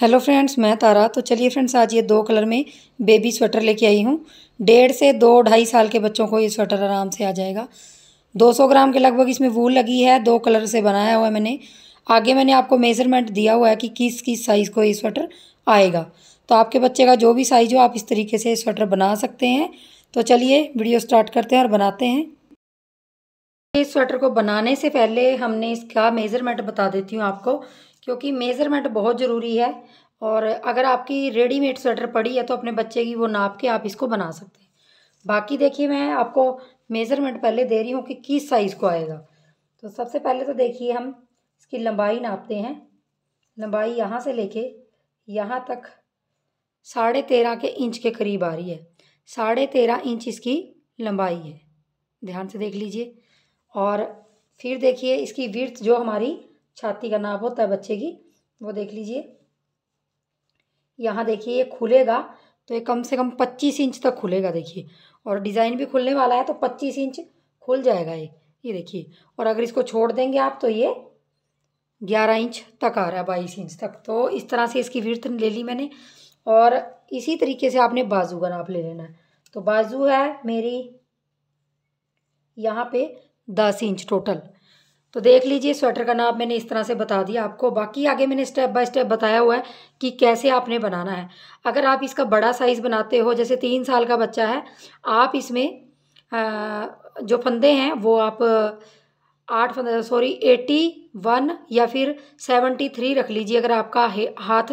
hello friends मैं तारा तो चलिए फ्रेंड्स आज ये दो कलर में बेबी स्वेटर लेके आई हूँ डेढ़ से दो ढाई साल के बच्चों को ये स्वेटर आराम से आ जाएगा 200 ग्राम के लगभग इसमें वूल लगी है दो कलर से बनाया हुआ है मैंने आगे मैंने आपको मेज़रमेंट दिया हुआ है कि किस किस साइज़ को ये स्वेटर आएगा तो आपके बच्चे का जो भी साइज़ हो आप इस तरीके से स्वेटर बना सकते हैं तो चलिए वीडियो स्टार्ट करते हैं और बनाते हैं इस स्वेटर को बनाने से पहले हमने इसका मेज़रमेंट बता देती हूँ आपको क्योंकि मेज़रमेंट बहुत ज़रूरी है और अगर आपकी रेडीमेड स्वेटर पड़ी है तो अपने बच्चे की वो नाप के आप इसको बना सकते हैं बाकी देखिए मैं आपको मेज़रमेंट पहले दे रही हूँ कि किस साइज़ को आएगा तो सबसे पहले तो देखिए हम इसकी लंबाई नापते हैं लंबाई यहाँ से लेके यहाँ तक साढ़े तेरह के इंच के करीब आ रही है साढ़े तेरह इंच इसकी लंबाई है ध्यान से देख लीजिए और फिर देखिए इसकी विर्थ जो हमारी छाती का नाप होता है बच्चे की वो देख लीजिए यहाँ देखिए ये खुलेगा तो ये कम से कम पच्चीस इंच तक खुलेगा देखिए और डिज़ाइन भी खुलने वाला है तो पच्चीस इंच खुल जाएगा ये ये देखिए और अगर इसको छोड़ देंगे आप तो ये ग्यारह इंच तक आ रहा है बाईस इंच तक तो इस तरह से इसकी विर्थ ले ली मैंने और इसी तरीके से आपने बाजू का नाप ले लेना है तो बाजू है मेरी यहाँ पे दस इंच टोटल तो देख लीजिए स्वेटर का नाप मैंने इस तरह से बता दिया आपको बाकी आगे मैंने स्टेप बाय स्टेप बताया हुआ है कि कैसे आपने बनाना है अगर आप इसका बड़ा साइज़ बनाते हो जैसे तीन साल का बच्चा है आप इसमें जो फंदे हैं वो आप आठ फंदे सॉरी एटी वन या फिर सेवेंटी थ्री रख लीजिए अगर आपका हाथ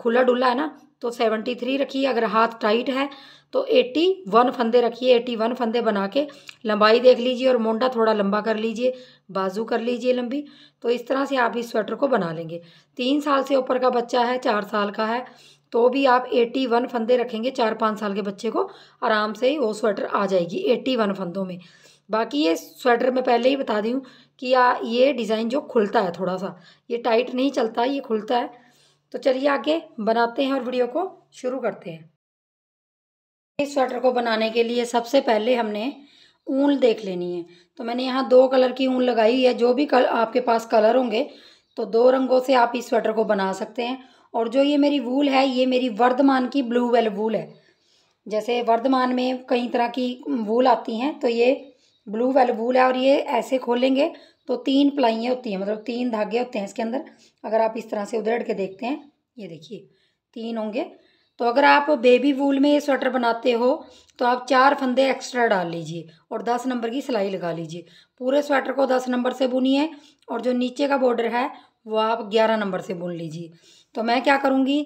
खुला डुला है ना तो सेवेंटी थ्री रखिए अगर हाथ टाइट है तो 81 वन फंदे रखिए 81 वन फंदे बना के लंबाई देख लीजिए और मोंडा थोड़ा लंबा कर लीजिए बाजू कर लीजिए लंबी तो इस तरह से आप इस स्वेटर को बना लेंगे तीन साल से ऊपर का बच्चा है चार साल का है तो भी आप 81 वन फंदे रखेंगे चार पाँच साल के बच्चे को आराम से वो स्वेटर आ जाएगी एट्टी वन फंदों में बाकी ये स्वेटर मैं पहले ही बता दी हूँ कि आ, ये डिज़ाइन जो खुलता है थोड़ा सा ये टाइट नहीं चलता ये खुलता है तो चलिए आगे बनाते हैं और वीडियो को शुरू करते हैं इस स्वेटर को बनाने के लिए सबसे पहले हमने ऊन देख लेनी है तो मैंने यहाँ दो कलर की ऊन लगाई है जो भी कल आपके पास कलर होंगे तो दो रंगों से आप इस स्वेटर को बना सकते हैं और जो ये मेरी वूल है ये मेरी वर्धमान की ब्लू वेल वूल है जैसे वर्धमान में कई तरह की वूल आती हैं तो ये ब्लू वेल वूल है और ये ऐसे खोलेंगे तो तीन प्लाइयाँ होती हैं मतलब तीन धागे होते हैं इसके अंदर अगर आप इस तरह से उधेड़ के देखते हैं ये देखिए तीन होंगे तो अगर आप बेबी वूल में ये स्वेटर बनाते हो तो आप चार फंदे एक्स्ट्रा डाल लीजिए और दस नंबर की सिलाई लगा लीजिए पूरे स्वेटर को दस नंबर से बुनिए और जो नीचे का बॉर्डर है वो आप ग्यारह नंबर से बुन लीजिए तो मैं क्या करूँगी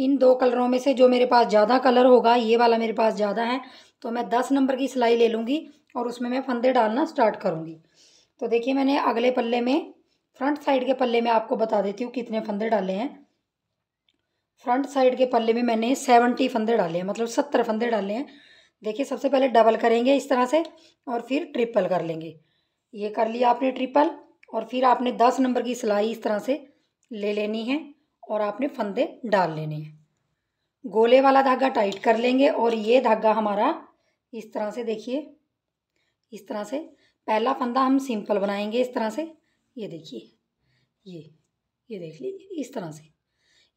इन दो कलरों में से जो मेरे पास ज़्यादा कलर होगा ये वाला मेरे पास ज़्यादा है तो मैं दस नंबर की सिलाई ले लूँगी और उसमें मैं फंदे डालना स्टार्ट करूँगी तो देखिए मैंने अगले पल्ले में फ्रंट साइड के पल्ले में आपको बता देती हूँ कितने फंदे डाले हैं फ्रंट साइड के पल्ले में मैंने सेवेंटी फंदे डाले हैं मतलब सत्तर फंदे डाले हैं देखिए सबसे पहले डबल करेंगे इस तरह से और फिर ट्रिपल कर लेंगे ये कर लिया आपने ट्रिपल और फिर आपने दस नंबर की सिलाई इस तरह से ले लेनी है और आपने फंदे डाल लेने हैं गोले वाला धागा टाइट कर लेंगे और ये धागा हमारा इस तरह से देखिए इस तरह से पहला फंदा हम सिंपल बनाएंगे इस तरह से ये देखिए ये ये देख लीजिए इस तरह से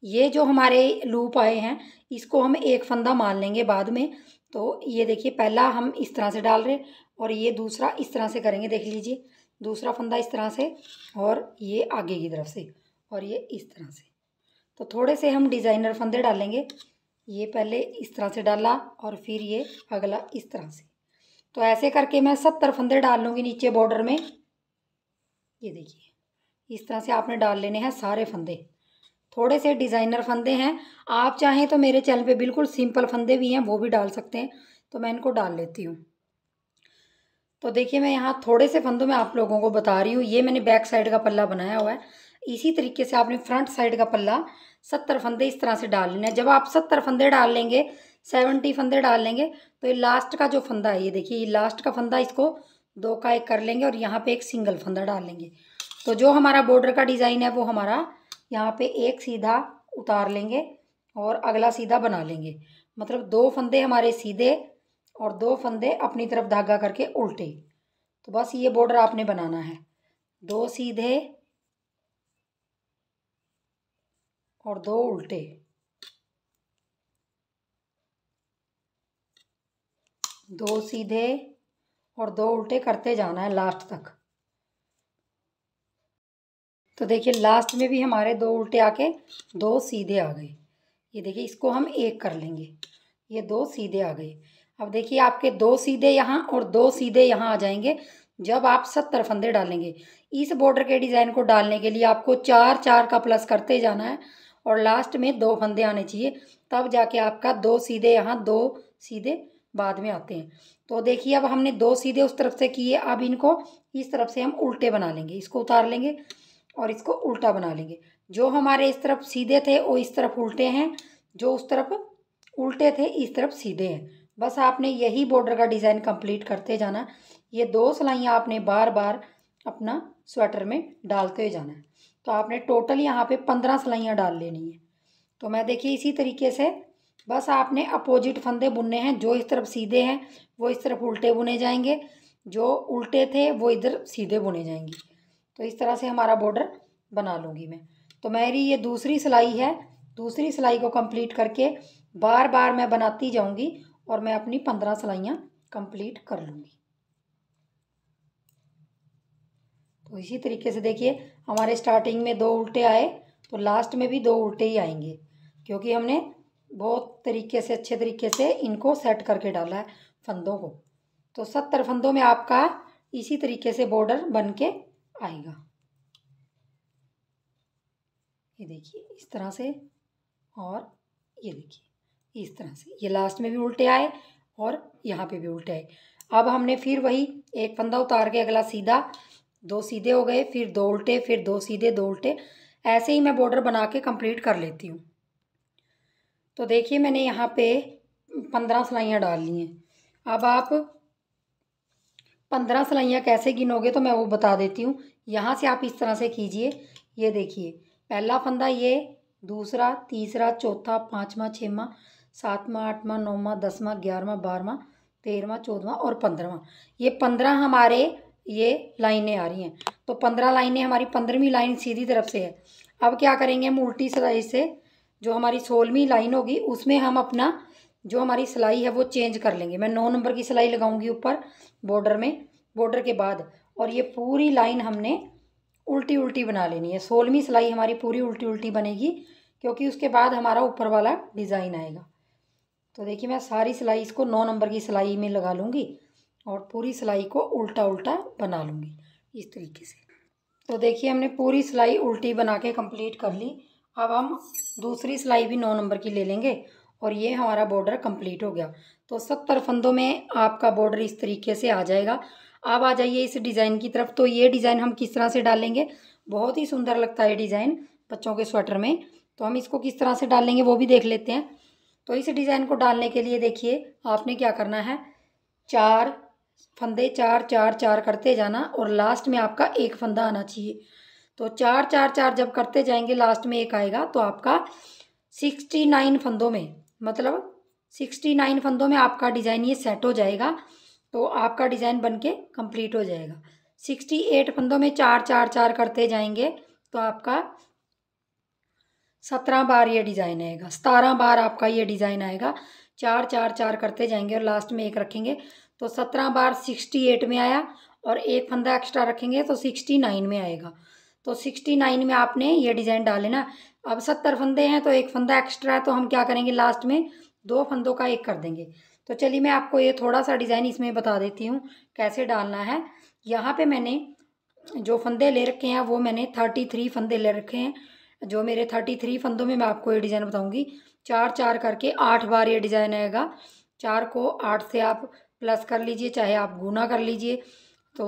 ये जो हमारे लूप आए हैं इसको हम एक फंदा मान लेंगे बाद में तो ये देखिए पहला हम इस तरह से डाल रहे और ये दूसरा इस तरह से करेंगे देख लीजिए दूसरा फंदा इस तरह से और ये आगे की तरफ से और ये इस तरह से तो थोड़े से हम डिज़ाइनर फंदे डालेंगे ये पहले इस तरह से डाला और फिर ये अगला इस तरह से तो ऐसे करके मैं सत्तर फंदे डाल लूँगी नीचे बॉर्डर में ये देखिए इस तरह से आपने डाल लेने हैं सारे फंदे थोड़े से डिज़ाइनर फंदे हैं आप चाहें तो मेरे चैनल पे बिल्कुल सिंपल फंदे भी हैं वो भी डाल सकते हैं तो मैं इनको डाल लेती हूँ तो देखिए मैं यहाँ थोड़े से फंदों में आप लोगों को बता रही हूँ ये मैंने बैक साइड का पल्ला बनाया हुआ है इसी तरीके से आपने फ्रंट साइड का पल्ला सत्तर फंदे इस तरह से डाल लेने जब आप सत्तर फंदे डाल लेंगे सेवेंटी फंदे डाल लेंगे तो ये लास्ट का जो फंदा है ये देखिए ये लास्ट का फंदा इसको दो का एक कर लेंगे और यहाँ पे एक सिंगल फंदा डाल लेंगे तो जो हमारा बॉर्डर का डिज़ाइन है वो हमारा यहाँ पे एक सीधा उतार लेंगे और अगला सीधा बना लेंगे मतलब दो फंदे हमारे सीधे और दो फंदे अपनी तरफ धागा करके उल्टे तो बस ये बॉर्डर आपने बनाना है दो सीधे और दो उल्टे दो सीधे और दो उल्टे करते जाना है लास्ट तक तो देखिए लास्ट में भी हमारे दो उल्टे आके दो सीधे आ गए ये देखिए इसको हम एक कर लेंगे ये दो सीधे आ गए अब देखिए आपके दो सीधे यहाँ और दो सीधे यहाँ आ जाएंगे जब आप सत्तर फंदे डालेंगे इस बॉर्डर के डिज़ाइन को डालने के लिए आपको चार चार का प्लस करते जाना है और लास्ट में दो फंदे आने चाहिए तब जाके आपका दो सीधे यहाँ दो सीधे बाद में आते हैं तो देखिए अब हमने दो सीधे उस तरफ से किए अब इनको इस तरफ से हम उल्टे बना लेंगे इसको उतार लेंगे और इसको उल्टा बना लेंगे जो हमारे इस तरफ सीधे थे वो इस तरफ उल्टे हैं जो उस तरफ उल्टे थे इस तरफ सीधे हैं बस आपने यही बॉर्डर का डिज़ाइन कंप्लीट करते जाना ये दो सिलाइयाँ आपने बार बार अपना स्वेटर में डालते जाना है तो आपने टोटल यहाँ पे पंद्रह सिलाइयाँ डाल लेनी है तो मैं देखिए इसी तरीके से बस आपने अपोजिट फंदे बुनने हैं जो इस तरफ सीधे हैं वो इस तरफ उल्टे बुने जाएंगे जो उल्टे थे वो इधर सीधे बुने जाएंगे तो इस तरह से हमारा बॉर्डर बना लूँगी मैं तो मेरी ये दूसरी सिलाई है दूसरी सिलाई को कंप्लीट करके बार बार मैं बनाती जाऊँगी और मैं अपनी पंद्रह सिलाइयाँ कंप्लीट कर लूँगी तो इसी तरीके से देखिए हमारे स्टार्टिंग में दो उल्टे आए तो लास्ट में भी दो उल्टे ही आएंगे क्योंकि हमने बहुत तरीके से अच्छे तरीके से इनको सेट करके डाला है फंदों को तो सत्तर फंदों में आपका इसी तरीके से बॉर्डर बन के आएगा ये देखिए इस तरह से और ये देखिए इस तरह से ये लास्ट में भी उल्टे आए और यहाँ पे भी उल्टे आए अब हमने फिर वही एक फंदा उतार के अगला सीधा दो सीधे हो गए फिर दो उल्टे फिर दो सीधे दो उल्टे ऐसे ही मैं बॉर्डर बना के कंप्लीट कर लेती हूँ तो देखिए मैंने यहाँ पे पंद्रह सिलाइयाँ डाल ली हैं अब आप पंद्रह सिलाइयाँ कैसे गिनोगे तो मैं वो बता देती हूँ यहाँ से आप इस तरह से कीजिए ये देखिए पहला फंदा ये दूसरा तीसरा चौथा पाँचवा छवा सातवा आठवा नौवा दसवा ग्यारहवा बारहवा तेरहवा चौदवा और पंद्रहवा ये पंद्रह हमारे ये लाइनें आ रही हैं तो पंद्रह लाइनें हमारी पंद्रहवीं लाइन सीधी तरफ से है अब क्या करेंगे हम उल्टी सिलाई से जो हमारी सोलहवीं लाइन होगी उसमें हम अपना जो हमारी सिलाई है वो चेंज कर लेंगे मैं नौ नंबर की सिलाई लगाऊंगी ऊपर बॉर्डर में बॉर्डर के बाद और ये पूरी लाइन हमने उल्टी उल्टी बना लेनी है सोलहवीं सिलाई हमारी पूरी उल्टी उल्टी बनेगी क्योंकि उसके बाद हमारा ऊपर वाला डिज़ाइन आएगा तो देखिए मैं सारी सिलाई इसको नौ नंबर की सिलाई में लगा लूँगी और पूरी सिलाई को उल्टा उल्टा बना लूँगी इस तरीके से तो देखिए हमने पूरी सिलाई उल्टी बना के कम्प्लीट कर ली अब हम दूसरी सिलाई भी नौ नंबर की ले लेंगे और ये हमारा बॉर्डर कंप्लीट हो गया तो सत्तर फंदों में आपका बॉर्डर इस तरीके से आ जाएगा आप आ जाइए इस डिज़ाइन की तरफ तो ये डिज़ाइन हम किस तरह से डालेंगे बहुत ही सुंदर लगता है डिज़ाइन बच्चों के स्वेटर में तो हम इसको किस तरह से डालेंगे वो भी देख लेते हैं तो इस डिज़ाइन को डालने के लिए देखिए आपने क्या करना है चार फंदे चार चार चार करते जाना और लास्ट में आपका एक फंदा आना चाहिए तो चार चार चार जब करते जाएंगे लास्ट में एक आएगा तो आपका सिक्सटी नाइन फंदों में मतलब सिक्सटी नाइन फंदों में आपका डिज़ाइन ये सेट हो जाएगा तो आपका डिज़ाइन बन के कम्प्लीट हो जाएगा सिक्सटी एट फंदों में चार चार चार करते जाएंगे तो आपका सत्रह बार ये डिज़ाइन आएगा सतारह बार आपका ये डिज़ाइन आएगा चार चार चार करते जाएंगे और लास्ट में एक रखेंगे तो सत्रह बार सिक्सटी एट में आया और एक फंदा एक्स्ट्रा रखेंगे तो सिक्सटी नाइन में आएगा तो सिक्सटी नाइन में आपने ये डिज़ाइन डाले ना अब सत्तर फंदे हैं तो एक फंदा एक्स्ट्रा है तो हम क्या करेंगे लास्ट में दो फंदों का एक कर देंगे तो चलिए मैं आपको ये थोड़ा सा डिज़ाइन इसमें बता देती हूँ कैसे डालना है यहाँ पे मैंने जो फंदे ले रखे हैं वो मैंने थर्टी थ्री फंदे ले रखे हैं जो मेरे थर्टी थ्री फंदों में मैं आपको ये डिज़ाइन बताऊँगी चार चार करके आठ बार ये डिज़ाइन आएगा चार को आठ से आप प्लस कर लीजिए चाहे आप गुना कर लीजिए तो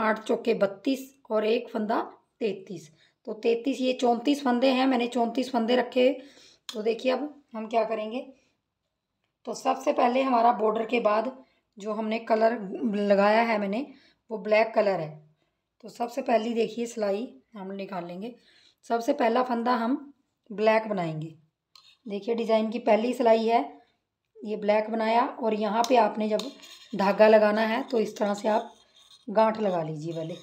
आठ चौके बत्तीस और एक फंदा तैतीस तो तैतीस ये चौंतीस फंदे हैं मैंने चौंतीस फंदे रखे तो देखिए अब हम क्या करेंगे तो सबसे पहले हमारा बॉर्डर के बाद जो हमने कलर लगाया है मैंने वो ब्लैक कलर है तो सबसे पहली देखिए सिलाई हम निकाल लेंगे सबसे पहला फंदा हम ब्लैक बनाएंगे देखिए डिज़ाइन की पहली सिलाई है ये ब्लैक बनाया और यहाँ पे आपने जब धागा लगाना है तो इस तरह से आप गांठ लगा लीजिए पहले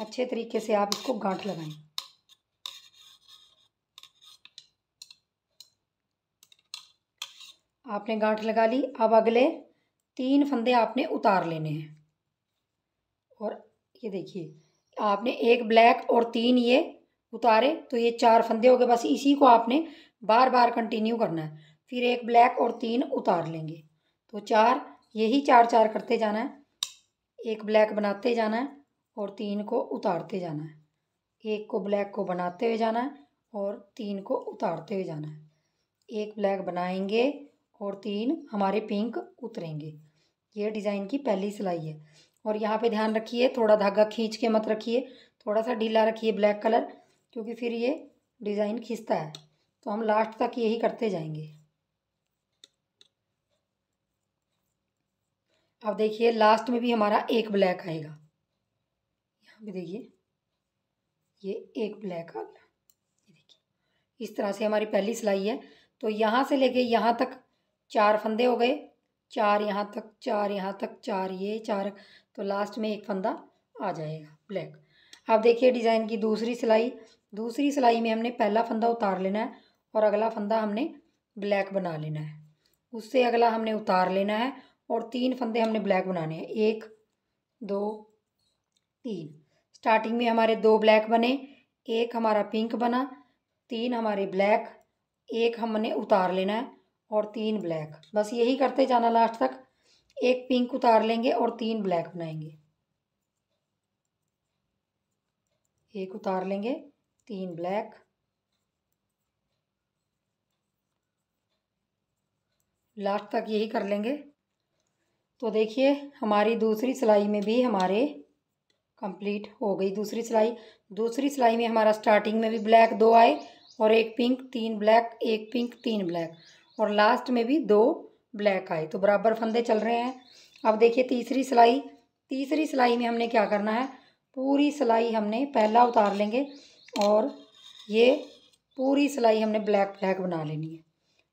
अच्छे तरीके से आप इसको गांठ लगाएं आपने गांठ लगा ली अब अगले तीन फंदे आपने उतार लेने हैं और ये देखिए आपने एक ब्लैक और तीन ये उतारे तो ये चार फंदे हो गए बस इसी को आपने बार बार कंटिन्यू करना है फिर एक ब्लैक और तीन उतार लेंगे तो चार यही चार चार करते जाना है एक ब्लैक बनाते जाना है और तीन को उतारते जाना है एक को ब्लैक को बनाते हुए जाना है और तीन को उतारते हुए जाना है एक ब्लैक बनाएंगे और तीन हमारे पिंक उतरेंगे ये डिज़ाइन की पहली सिलाई है और यहाँ पे ध्यान रखिए थोड़ा धागा खींच के मत रखिए थोड़ा सा ढीला रखिए ब्लैक कलर क्योंकि फिर ये डिज़ाइन खींचता है तो हम लास्ट तक यही करते जाएंगे अब देखिए लास्ट में भी हमारा एक ब्लैक आएगा अभी देखिए ये एक ब्लैक आ गया ये देखिए इस तरह से हमारी पहली सिलाई है तो यहाँ से लेके यहाँ तक चार फंदे हो गए चार यहाँ तक चार यहाँ तक चार ये चार तो लास्ट में एक फंदा आ जाएगा ब्लैक अब देखिए डिज़ाइन की दूसरी सिलाई दूसरी सिलाई में हमने पहला फंदा उतार लेना है और अगला फंदा हमने ब्लैक बना लेना है उससे अगला हमने उतार लेना है और तीन फंदे हमने ब्लैक बनाने हैं एक दो तीन स्टार्टिंग में हमारे दो ब्लैक बने एक हमारा पिंक बना तीन हमारे ब्लैक एक हमने उतार लेना है और तीन ब्लैक बस यही करते जाना लास्ट तक एक पिंक उतार लेंगे और तीन ब्लैक बनाएंगे एक उतार लेंगे तीन ब्लैक लास्ट तक यही कर लेंगे तो देखिए हमारी दूसरी सिलाई में भी हमारे कंप्लीट हो गई दूसरी सिलाई दूसरी सिलाई में हमारा स्टार्टिंग में भी ब्लैक दो आए और एक पिंक तीन ब्लैक एक पिंक तीन ब्लैक और लास्ट में भी दो ब्लैक आए तो बराबर फंदे चल रहे हैं अब देखिए तीसरी सिलाई तीसरी सिलाई में हमने क्या करना है पूरी सिलाई हमने पहला उतार लेंगे और ये पूरी सिलाई हमने ब्लैक ब्लैक बना लेनी है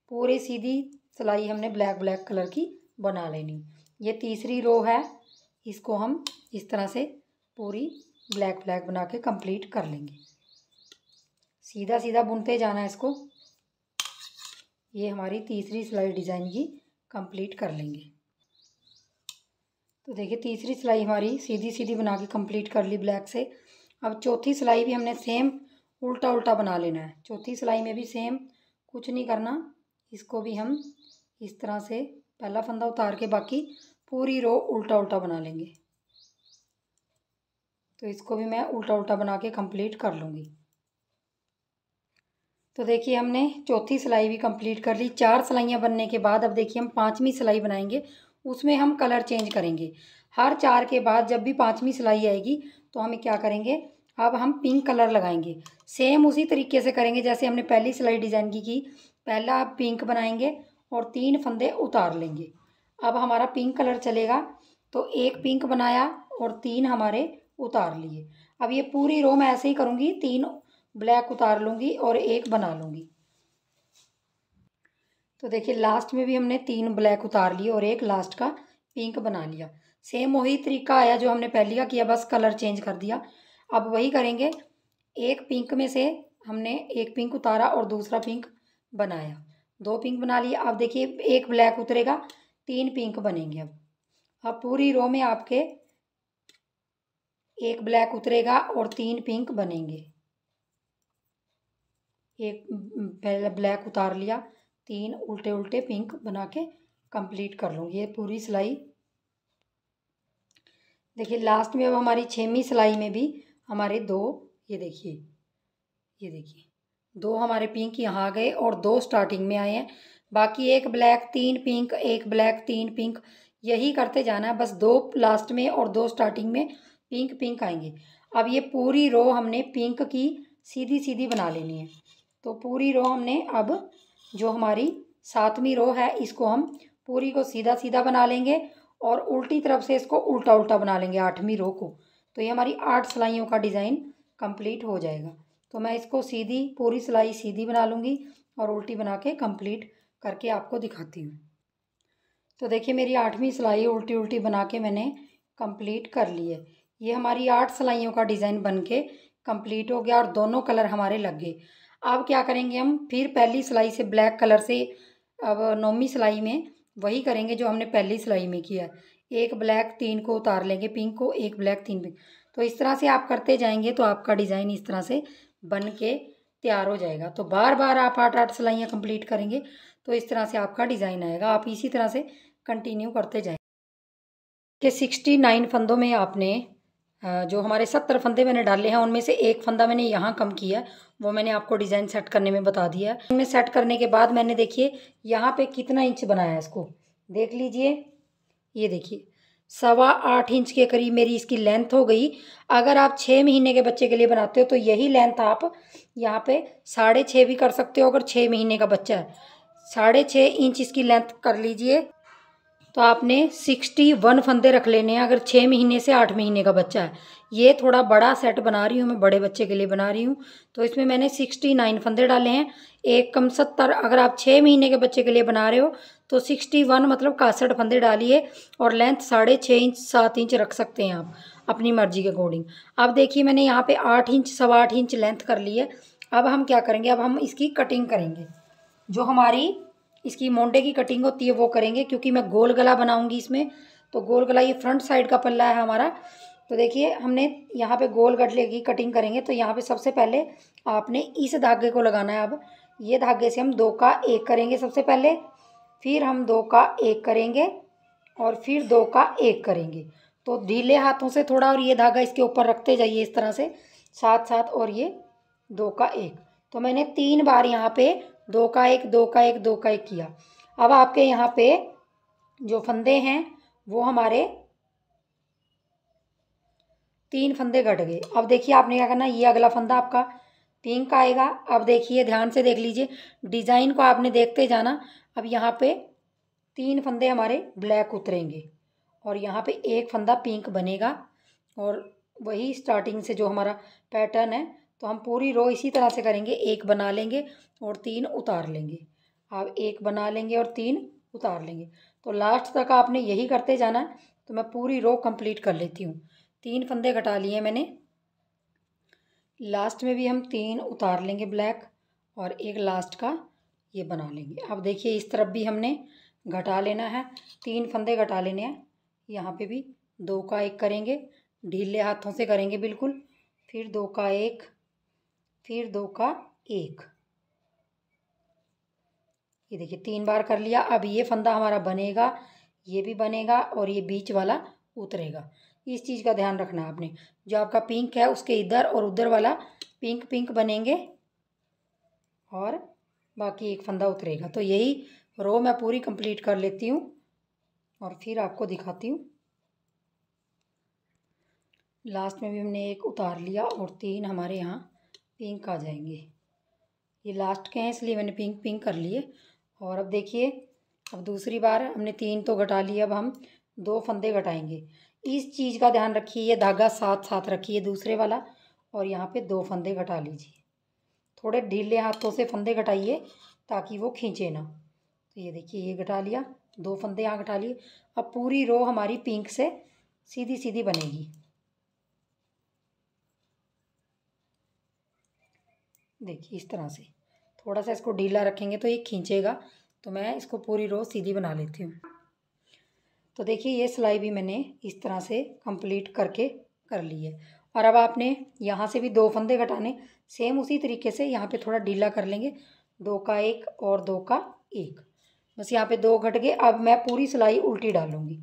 पूरी सीधी सिलाई हमने ब्लैक ब्लैक कलर की बना लेनी ये तीसरी रो है इसको हम इस तरह से पूरी ब्लैक ब्लैक बना के कंप्लीट कर लेंगे सीधा सीधा बुनते जाना है इसको ये हमारी तीसरी सिलाई डिज़ाइन की कंप्लीट कर लेंगे तो देखिए तीसरी सिलाई हमारी सीधी सीधी बना के कंप्लीट कर ली ब्लैक से अब चौथी सिलाई भी हमने सेम उल्टा उल्टा बना लेना है चौथी सिलाई में भी सेम कुछ नहीं करना इसको भी हम इस तरह से पहला फंदा उतार के बाकी पूरी रो उल्टा उल्टा बना लेंगे तो इसको भी मैं उल्टा उल्टा बना के कंप्लीट कर लूँगी तो देखिए हमने चौथी सिलाई भी कंप्लीट कर ली चार सिलाइयाँ बनने के बाद अब देखिए हम पाँचवीं सिलाई बनाएंगे उसमें हम कलर चेंज करेंगे हर चार के बाद जब भी पाँचवीं सिलाई आएगी तो हम क्या करेंगे अब हम पिंक कलर लगाएंगे सेम उसी तरीके से करेंगे जैसे हमने पहली सिलाई डिज़ाइन की की पहला पिंक बनाएंगे और तीन फंदे उतार लेंगे अब हमारा पिंक कलर चलेगा तो एक पिंक बनाया और तीन हमारे उतार लिए अब ये पूरी रो मैं ऐसे ही करूँगी तीन ब्लैक उतार लूँगी और एक बना लूँगी तो देखिए लास्ट में भी हमने तीन ब्लैक उतार लिए और एक लास्ट का पिंक बना लिया सेम वही तरीका आया जो हमने पहले का किया बस कलर चेंज कर दिया अब वही करेंगे एक पिंक में से हमने एक पिंक उतारा और दूसरा पिंक बनाया दो पिंक बना लिए अब देखिए एक ब्लैक उतरेगा तीन पिंक बनेंगे अब अब पूरी रो में आपके एक ब्लैक उतरेगा और तीन पिंक बनेंगे एक पहले ब्लैक उतार लिया तीन उल्टे उल्टे पिंक बना के कंप्लीट कर लूँगी ये पूरी सिलाई देखिए लास्ट में अब हमारी छवीं सिलाई में भी हमारे दो ये देखिए ये देखिए दो हमारे पिंक यहाँ आ गए और दो स्टार्टिंग में आए हैं बाकी एक ब्लैक तीन पिंक एक ब्लैक तीन पिंक यही करते जाना है बस दो लास्ट में और दो स्टार्टिंग में पिंक पिंक आएंगे अब ये पूरी रो हमने पिंक की सीधी सीधी बना लेनी है तो पूरी रो हमने अब जो हमारी सातवीं रो है इसको हम पूरी को सीधा सीधा बना लेंगे और उल्टी तरफ से इसको उल्टा उल्टा बना लेंगे आठवीं रो को तो ये हमारी आठ सिलाइयों का डिज़ाइन कंप्लीट हो जाएगा तो मैं इसको सीधी पूरी सिलाई सीधी बना लूँगी और उल्टी बना के कम्प्लीट करके आपको दिखाती हूँ तो देखिए मेरी आठवीं सिलाई उल्टी उल्टी बना के मैंने कंप्लीट कर ली है ये हमारी आठ सिलाइयों का डिज़ाइन बन के कम्प्लीट हो गया और दोनों कलर हमारे लग गए अब क्या करेंगे हम फिर पहली सिलाई से ब्लैक कलर से अब नौवीं सिलाई में वही करेंगे जो हमने पहली सिलाई में किया एक ब्लैक तीन को उतार लेंगे पिंक को एक ब्लैक तीन पिंक तो इस तरह से आप करते जाएंगे तो आपका डिज़ाइन इस तरह से बन के तैयार हो जाएगा तो बार बार आप आठ आठ सिलाइयाँ कंप्लीट करेंगे तो इस तरह से आपका डिज़ाइन आएगा आप इसी तरह से कंटिन्यू करते जाएंगे के सिक्सटी नाइन फंदों में आपने जो हमारे सत्तर फंदे मैंने डाले हैं उनमें से एक फंदा मैंने यहाँ कम किया वो मैंने आपको डिज़ाइन सेट करने में बता दिया है सेट करने के बाद मैंने देखिए यहाँ पे कितना इंच बनाया है इसको देख लीजिए ये देखिए सवा आठ इंच के करीब मेरी इसकी लेंथ हो गई अगर आप छः महीने के बच्चे के लिए बनाते हो तो यही लेंथ आप यहाँ पे साढ़े छः भी कर सकते हो अगर छः महीने का बच्चा है साढ़े छः इंच इसकी लेंथ कर लीजिए तो आपने सिक्सटी वन फंदे रख लेने हैं अगर छः महीने से आठ महीने का बच्चा है ये थोड़ा बड़ा सेट बना रही हूँ मैं बड़े बच्चे के लिए बना रही हूँ तो इसमें मैंने सिक्सटी नाइन फंदे डाले हैं एक कम सत्तर अगर आप छः महीने के बच्चे के लिए बना रहे हो तो सिक्सटी वन मतलब कासठ फंदे डालिए और लेंथ साढ़े छः इंच सात इंच रख सकते हैं आप अपनी मर्जी के अकॉर्डिंग अब देखिए मैंने यहाँ पर आठ इंच सवा आठ इंच लेंथ कर ली है अब हम क्या करेंगे अब हम इसकी कटिंग करेंगे जो हमारी इसकी मोंडे की कटिंग होती है वो करेंगे क्योंकि मैं गोल गला बनाऊंगी इसमें तो गोल गला ये फ्रंट साइड का पल्ला है हमारा तो देखिए हमने यहाँ पे गोल गटले की कटिंग करेंगे तो यहाँ पे सबसे पहले आपने इस धागे को लगाना है अब ये धागे से हम दो का एक करेंगे सबसे पहले फिर हम दो का एक करेंगे और फिर दो का एक करेंगे तो ढीले हाथों से थोड़ा और ये धागा इसके ऊपर रखते जाइए इस तरह से साथ साथ और ये दो का एक तो मैंने तीन बार यहाँ पे दो का एक दो का एक दो का एक किया अब आपके यहाँ पे जो फंदे हैं वो हमारे तीन फंदे घट गए अब देखिए आपने क्या करना ये अगला फंदा आपका तीन का आएगा अब देखिए ध्यान से देख लीजिए डिज़ाइन को आपने देखते जाना अब यहाँ पे तीन फंदे हमारे ब्लैक उतरेंगे और यहाँ पे एक फंदा पिंक बनेगा और वही स्टार्टिंग से जो हमारा पैटर्न है तो हम पूरी रो इसी तरह से करेंगे एक बना लेंगे और तीन उतार लेंगे आप एक बना लेंगे और तीन उतार लेंगे तो लास्ट तक आपने यही करते जाना है तो मैं पूरी रो कंप्लीट कर लेती हूँ तीन फंदे घटा लिए मैंने लास्ट में भी हम तीन उतार लेंगे ब्लैक और एक लास्ट का ये बना लेंगे अब देखिए इस तरफ भी हमने घटा लेना है तीन फंदे घटा लेने हैं यहाँ पे भी दो का एक करेंगे ढीले हाथों से करेंगे बिल्कुल फिर दो का एक फिर दो का एक ये देखिए तीन बार कर लिया अब ये फंदा हमारा बनेगा ये भी बनेगा और ये बीच वाला उतरेगा इस चीज़ का ध्यान रखना है आपने जो आपका पिंक है उसके इधर और उधर वाला पिंक पिंक बनेंगे और बाकी एक फंदा उतरेगा तो यही रो मैं पूरी कंप्लीट कर लेती हूँ और फिर आपको दिखाती हूँ लास्ट में भी हमने एक उतार लिया और तीन हमारे यहाँ पिंक आ जाएंगे ये लास्ट के हैं इसलिए मैंने पिंक पिंक कर लिए और अब देखिए अब दूसरी बार हमने तीन तो घटा लिए अब हम दो फंदे घटाएंगे इस चीज़ का ध्यान रखिए ये धागा साथ साथ रखिए दूसरे वाला और यहाँ पे दो फंदे घटा लीजिए थोड़े ढीले हाथों से फंदे घटाइए ताकि वो खींचे ना तो ये देखिए ये घटा लिया दो फंदे यहाँ घटा लिए अब पूरी रो हमारी पिंक से सीधी सीधी बनेगी देखिए इस तरह से थोड़ा सा इसको ढीला रखेंगे तो ये खींचेगा तो मैं इसको पूरी रो सीधी बना लेती हूँ तो देखिए ये सिलाई भी मैंने इस तरह से कंप्लीट करके कर ली है और अब आपने यहाँ से भी दो फंदे घटाने सेम उसी तरीके से यहाँ पे थोड़ा ढीला कर लेंगे दो का एक और दो का एक बस यहाँ पे दो घट गए अब मैं पूरी सिलाई उल्टी डालूँगी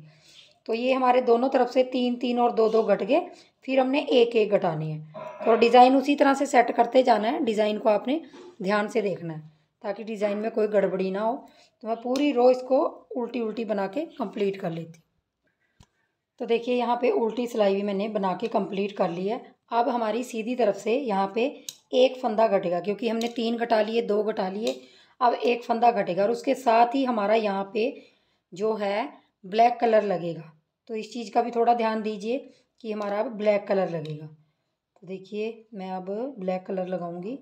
तो ये हमारे दोनों तरफ से तीन तीन और दो दो घट गए फिर हमने एक एक घटानी है तो डिज़ाइन उसी तरह से सेट करते जाना है डिज़ाइन को आपने ध्यान से देखना है ताकि डिज़ाइन में कोई गड़बड़ी ना हो तो मैं पूरी रो इसको उल्टी उल्टी बना के कम्प्लीट कर लेती तो देखिए यहाँ पे उल्टी सिलाई भी मैंने बना के कम्प्लीट कर ली है अब हमारी सीधी तरफ से यहाँ पे एक फंदा घटेगा क्योंकि हमने तीन घटा लिए दो घटा लिए अब एक फंदा घटेगा और उसके साथ ही हमारा यहाँ पे जो है ब्लैक कलर लगेगा तो इस चीज़ का भी थोड़ा ध्यान दीजिए कि हमारा अब ब्लैक कलर लगेगा तो देखिए मैं अब ब्लैक कलर लगाऊंगी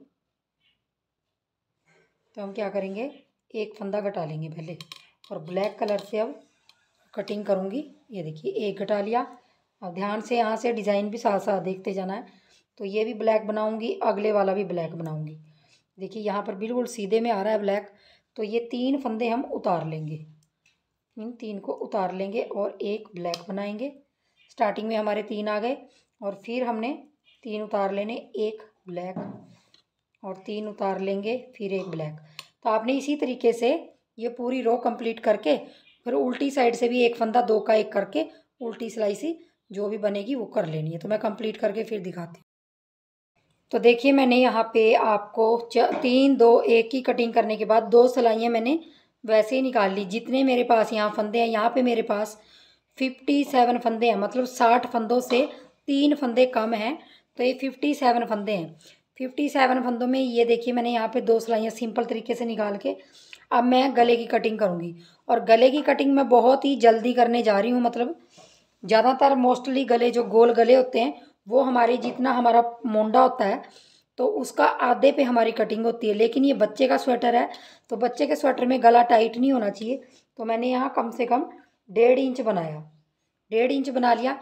तो हम क्या करेंगे एक फंदा घटा लेंगे पहले और ब्लैक कलर से अब कटिंग करूँगी ये देखिए एक घटा लिया अब ध्यान से यहाँ से डिज़ाइन भी साथ साथ देखते जाना है तो ये भी ब्लैक बनाऊँगी अगले वाला भी ब्लैक बनाऊँगी देखिए यहाँ पर बिल्कुल सीधे में आ रहा है ब्लैक तो ये तीन फंदे हम उतार लेंगे इन तीन को उतार लेंगे और एक ब्लैक बनाएंगे स्टार्टिंग में हमारे तीन आ गए और फिर हमने तीन उतार लेने एक ब्लैक और तीन उतार लेंगे फिर एक ब्लैक तो आपने इसी तरीके से ये पूरी रो कंप्लीट करके फिर उल्टी साइड से भी एक फंदा दो का एक करके उल्टी सिलाई सी जो भी बनेगी वो कर लेनी है तो मैं कंप्लीट करके फिर दिखाती हूँ तो देखिए मैंने यहाँ पे आपको तीन दो एक की कटिंग करने के बाद दो सिलाइयाँ मैंने वैसे ही निकाल ली जितने मेरे पास यहाँ फंदे हैं यहाँ पे मेरे पास फिफ्टी सेवन फंदे हैं मतलब साठ फंदों से तीन फंदे कम हैं तो ये फिफ्टी सेवन फंदे हैं फिफ्टी सेवन फंदों में ये देखिए मैंने यहाँ पे दो सिलाइयाँ सिंपल तरीके से निकाल के अब मैं गले की कटिंग करूँगी और गले की कटिंग मैं बहुत ही जल्दी करने जा रही हूँ मतलब ज़्यादातर मोस्टली गले जो गोल गले होते हैं वो हमारे जितना हमारा मोंडा होता है तो उसका आधे पे हमारी कटिंग होती है लेकिन ये बच्चे का स्वेटर है तो बच्चे के स्वेटर में गला टाइट नहीं होना चाहिए तो मैंने यहाँ कम से कम डेढ़ इंच बनाया डेढ़ इंच बना लिया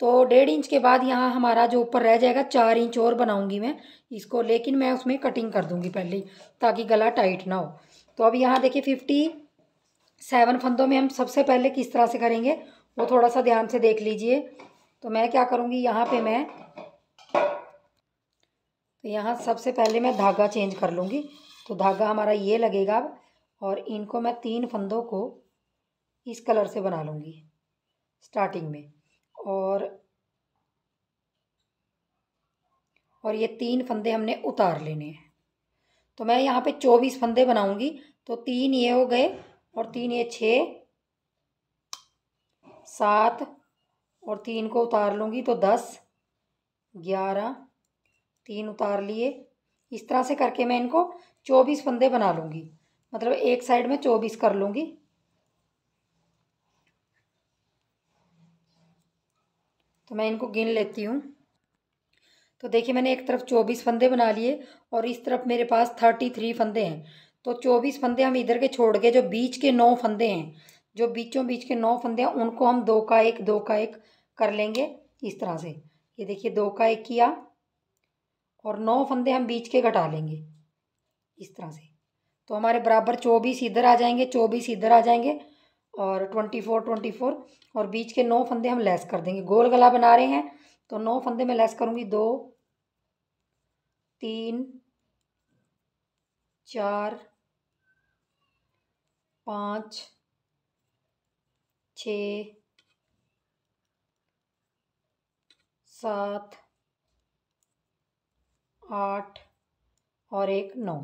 तो डेढ़ इंच के बाद यहाँ हमारा जो ऊपर रह जाएगा चार इंच और बनाऊंगी मैं इसको लेकिन मैं उसमें कटिंग कर दूंगी पहले ताकि गला टाइट ना हो तो अब यहाँ देखिए फिफ्टी सेवन फंदों में हम सबसे पहले किस तरह से करेंगे वो थोड़ा सा ध्यान से देख लीजिए तो मैं क्या करूँगी यहाँ पे मैं तो यहाँ सबसे पहले मैं धागा चेंज कर लूँगी तो धागा हमारा ये लगेगा अब और इनको मैं तीन फंदों को इस कलर से बना लूँगी स्टार्टिंग में और और ये तीन फंदे हमने उतार लेने हैं तो मैं यहाँ पे चौबीस फंदे बनाऊँगी तो तीन ये हो गए और तीन ये छः सात और तीन को उतार लूँगी तो दस ग्यारह तीन उतार लिए इस तरह से करके मैं इनको चौबीस फंदे बना लूँगी मतलब एक साइड में चौबीस कर लूँगी तो मैं इनको गिन लेती हूँ तो देखिए मैंने एक तरफ चौबीस फंदे बना लिए और इस तरफ मेरे पास थर्टी थ्री फंदे हैं तो चौबीस फंदे हम इधर के छोड़ गए जो बीच के नौ फंदे हैं जो बीचों बीच के नौ फंदे हैं उनको हम दो का एक दो का एक कर लेंगे इस तरह से ये देखिए दो का एक किया और नौ फंदे हम बीच के घटा लेंगे इस तरह से तो हमारे बराबर चौबीस इधर आ जाएंगे चौबीस इधर आ जाएंगे और ट्वेंटी फोर ट्वेंटी फोर और बीच के नौ फंदे हम लेस कर देंगे गोल गला बना रहे हैं तो नौ फंदे मैं लेस करूँगी दो तीन चार पाँच छत आठ और एक नौ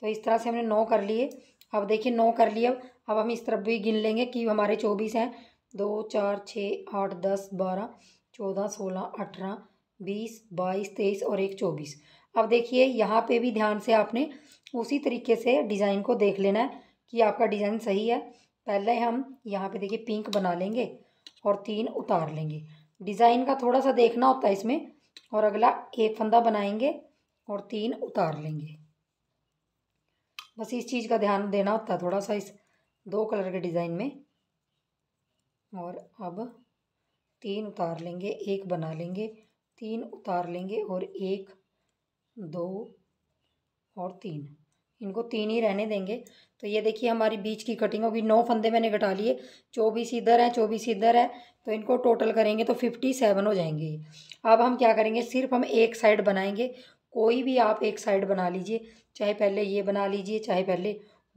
तो इस तरह से हमने नौ कर लिए अब देखिए नौ कर लिए अब अब हम इस तरफ भी गिन लेंगे कि हमारे चौबीस हैं दो चार छः आठ दस बारह चौदह सोलह अठारह बीस बाईस तेईस और एक चौबीस अब देखिए यहाँ पे भी ध्यान से आपने उसी तरीके से डिज़ाइन को देख लेना है कि आपका डिज़ाइन सही है पहले हम यहाँ पे देखिए पिंक बना लेंगे और तीन उतार लेंगे डिज़ाइन का थोड़ा सा देखना होता है इसमें और अगला एक फंदा बनाएंगे और तीन उतार लेंगे बस इस चीज़ का ध्यान देना होता है थोड़ा सा इस दो कलर के डिज़ाइन में और अब तीन उतार लेंगे एक बना लेंगे तीन उतार लेंगे और एक दो और तीन इनको तीन ही रहने देंगे तो ये देखिए हमारी बीच की कटिंग होगी नौ फंदे मैंने घटा लिए चौबीस इधर है चौबीस इधर है तो इनको टोटल करेंगे तो फिफ्टी सेवन हो जाएंगे अब हम क्या करेंगे सिर्फ हम एक साइड बनाएंगे कोई भी आप एक साइड बना लीजिए चाहे पहले ये बना लीजिए चाहे पहले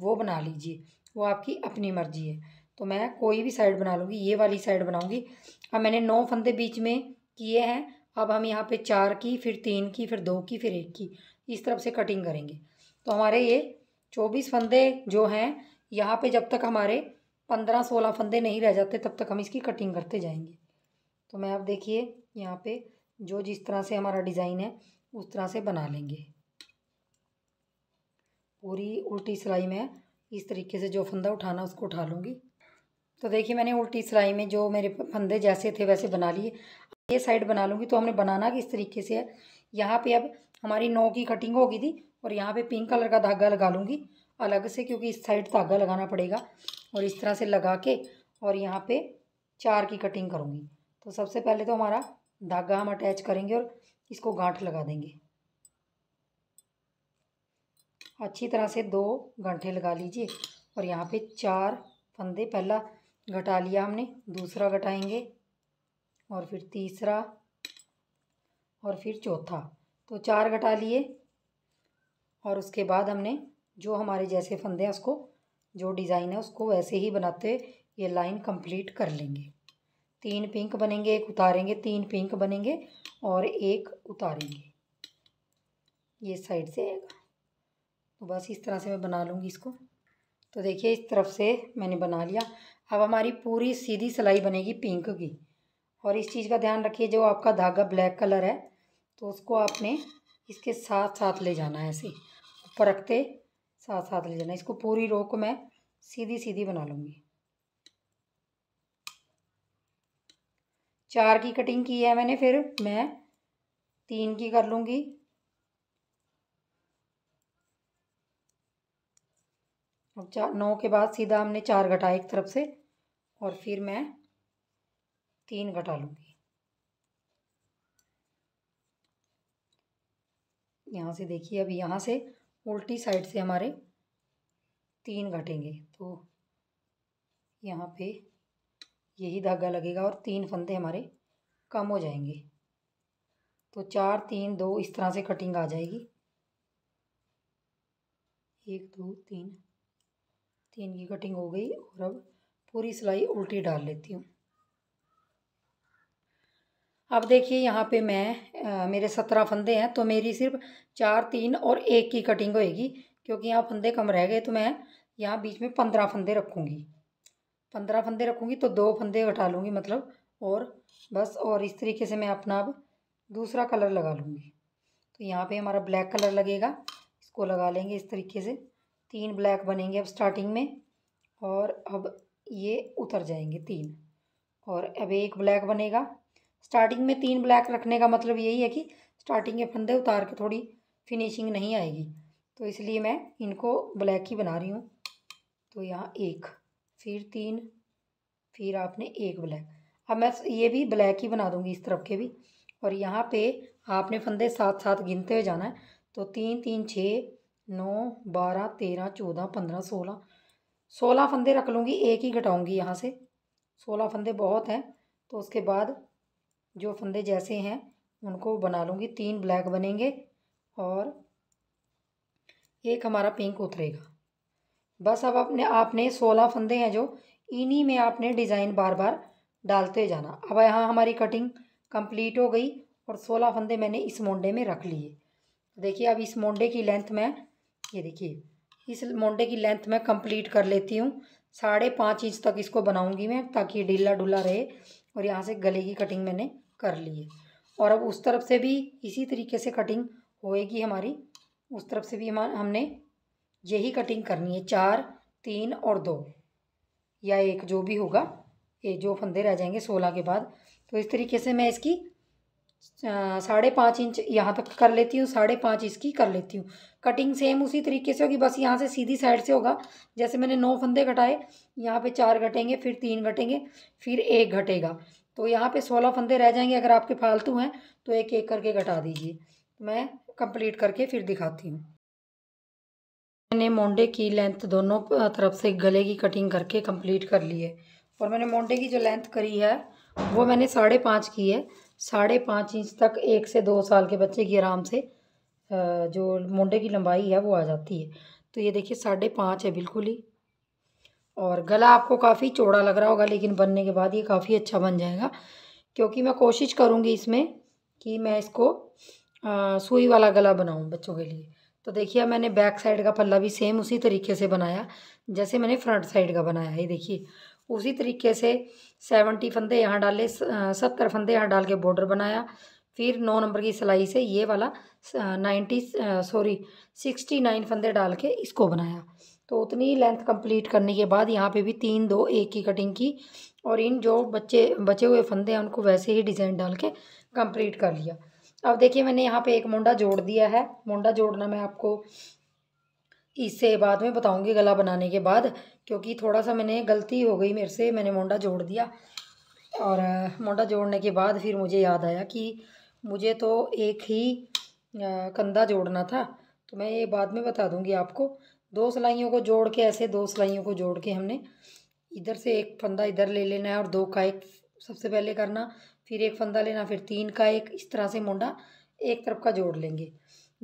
वो बना लीजिए वो आपकी अपनी मर्जी है तो मैं कोई भी साइड बना लूँगी ये वाली साइड बनाऊँगी अब मैंने नौ फंदे बीच में किए हैं अब हम यहाँ पे चार की फिर तीन की फिर दो की फिर एक की इस तरफ से कटिंग करेंगे तो हमारे ये चौबीस फंदे जो हैं यहाँ पे जब तक हमारे पंद्रह सोलह फंदे नहीं रह जाते तब तक हम इसकी कटिंग करते जाएंगे तो मैं आप देखिए यहाँ पे जो जिस तरह से हमारा डिज़ाइन है उस तरह से बना लेंगे पूरी उल्टी सिलाई में इस तरीके से जो फंदा उठाना उसको उठा लूँगी तो देखिए मैंने उल्टी सिलाई में जो मेरे फंदे जैसे थे वैसे बना लिए ये साइड बना लूँगी तो हमने बनाना किस तरीके से है यहाँ पे अब हमारी नौ की कटिंग होगी थी और यहाँ पे पिंक कलर का धागा लगा लूँगी अलग से क्योंकि इस साइड धागा लगाना पड़ेगा और इस तरह से लगा के और यहाँ पर चार की कटिंग करूँगी तो सबसे पहले तो हमारा धागा हम अटैच करेंगे और इसको गांठ लगा देंगे अच्छी तरह से दो गांठे लगा लीजिए और यहाँ पे चार फंदे पहला घटा लिया हमने दूसरा घटाएंगे और फिर तीसरा और फिर चौथा तो चार घटा लिए और उसके बाद हमने जो हमारे जैसे फंदे हैं उसको जो डिज़ाइन है उसको वैसे ही बनाते ये लाइन कंप्लीट कर लेंगे तीन पिंक बनेंगे एक उतारेंगे तीन पिंक बनेंगे और एक उतारेंगे ये साइड से आएगा तो बस इस तरह से मैं बना लूँगी इसको तो देखिए इस तरफ से मैंने बना लिया अब हमारी पूरी सीधी सिलाई बनेगी पिंक की और इस चीज़ का ध्यान रखिए जो आपका धागा ब्लैक कलर है तो उसको आपने इसके साथ साथ ले जाना है ऐसे ऊपर रखते साथ साथ ले जाना इसको पूरी रो को मैं सीधी सीधी बना लूँगी चार की कटिंग की है मैंने फिर मैं तीन की कर लूँगी अब चार नौ के बाद सीधा हमने चार घटा एक तरफ से और फिर मैं तीन घटा लूँगी यहाँ से देखिए अब यहाँ से उल्टी साइड से हमारे तीन घटेंगे तो यहाँ पे यही धागा लगेगा और तीन फंदे हमारे कम हो जाएंगे तो चार तीन दो इस तरह से कटिंग आ जाएगी एक दो तीन तीन की कटिंग हो गई और अब पूरी सिलाई उल्टी डाल लेती हूँ अब देखिए यहाँ पे मैं आ, मेरे सत्रह फंदे हैं तो मेरी सिर्फ चार तीन और एक की कटिंग होएगी क्योंकि यहाँ फंदे कम रह गए तो मैं यहाँ बीच में पंद्रह फंदे रखूँगी पंद्रह फंदे रखूँगी तो दो फंदे घटा लूँगी मतलब और बस और इस तरीके से मैं अपना अब दूसरा कलर लगा लूँगी तो यहाँ पे हमारा ब्लैक कलर लगेगा इसको लगा लेंगे इस तरीके से तीन ब्लैक बनेंगे अब स्टार्टिंग में और अब ये उतर जाएंगे तीन और अब एक ब्लैक बनेगा स्टार्टिंग में तीन ब्लैक रखने का मतलब यही है कि स्टार्टिंग के फंदे उतार के थोड़ी फिनिशिंग नहीं आएगी तो इसलिए मैं इनको ब्लैक ही बना रही हूँ तो यहाँ एक फिर तीन फिर आपने एक ब्लैक अब मैं ये भी ब्लैक ही बना दूंगी इस तरफ के भी और यहाँ पे आपने फंदे साथ साथ गिनते हुए जाना है तो तीन तीन छः नौ बारह तेरह चौदह पंद्रह सोलह सोलह फंदे रख लूँगी एक ही घटाऊँगी यहाँ से सोलह फंदे बहुत हैं तो उसके बाद जो फंदे जैसे हैं उनको बना लूँगी तीन ब्लैक बनेंगे और एक हमारा पिंक उतरेगा बस अब अपने आपने सोलह फंदे हैं जो इन्हीं में आपने डिज़ाइन बार बार डालते जाना अब यहाँ हमारी कटिंग कंप्लीट हो गई और सोलह फंदे मैंने इस मोंडे में रख लिए देखिए अब इस मोंडे की लेंथ में ये देखिए इस मोंडे की लेंथ में कंप्लीट कर लेती हूँ साढ़े पाँच इंच तक इसको बनाऊँगी मैं ताकि ढीला ढुला रहे और यहाँ से गले की कटिंग मैंने कर ली है और अब उस तरफ से भी इसी तरीके से कटिंग होएगी हमारी उस तरफ से भी हम हमने यही कटिंग करनी है चार तीन और दो या एक जो भी होगा ये जो फंदे रह जाएंगे सोलह के बाद तो इस तरीके से मैं इसकी साढ़े पाँच इंच यहाँ तक कर लेती हूँ साढ़े पाँच इसकी कर लेती हूँ कटिंग सेम उसी तरीके से होगी बस यहाँ से सीधी साइड से होगा जैसे मैंने नौ फंदे घटाए यहाँ पे चार घटेंगे फिर तीन घटेंगे फिर एक घटेगा तो यहाँ पे सोलह फंदे रह जाएंगे अगर आपके फालतू हैं तो एक एक करके घटा दीजिए मैं कंप्लीट करके फिर दिखाती हूँ मैंने मोंडे की लेंथ दोनों तरफ से गले की कटिंग करके कंप्लीट कर ली है और मैंने मोंडे की जो लेंथ करी है वो मैंने साढ़े पाँच की है साढ़े पाँच इंच तक एक से दो साल के बच्चे की आराम से जो मोंडे की लंबाई है वो आ जाती है तो ये देखिए साढ़े पाँच है बिल्कुल ही और गला आपको काफ़ी चौड़ा लग रहा होगा लेकिन बनने के बाद ये काफ़ी अच्छा बन जाएगा क्योंकि मैं कोशिश करूँगी इसमें कि मैं इसको आ, सुई वाला गला बनाऊँ बच्चों के लिए तो देखिए मैंने बैक साइड का पल्ला भी सेम उसी तरीके से बनाया जैसे मैंने फ्रंट साइड का बनाया है देखिए उसी तरीके से सेवेंटी फंदे यहाँ डाले सत्तर फंदे यहाँ डाल के बॉर्डर बनाया फिर नौ नंबर की सिलाई से ये वाला नाइन्टी सॉरी सिक्सटी नाइन फंदे डाल के इसको बनाया तो उतनी लेंथ कंप्लीट करने के बाद यहाँ पे भी तीन दो एक की कटिंग की और इन जो बच्चे बचे हुए फंदे हैं उनको वैसे ही डिज़ाइन डाल के कंप्लीट कर लिया अब देखिए मैंने यहाँ पे एक मुंडा जोड़ दिया है मुंडा जोड़ना मैं आपको इससे बाद में बताऊंगी गला बनाने के बाद क्योंकि थोड़ा सा मैंने गलती हो गई मेरे से मैंने मुंडा जोड़ दिया और मुंडा जोड़ने के बाद फिर मुझे याद आया कि मुझे तो एक ही कंधा जोड़ना था तो मैं ये बाद में बता दूंगी आपको दो सिलाइयों को जोड़ के ऐसे दो सिलाइयों को जोड़ के हमने इधर से एक फंदा इधर ले लेना है और दो का एक सबसे पहले करना फिर एक फंदा लेना फिर तीन का एक इस तरह से मुंडा एक तरफ का जोड़ लेंगे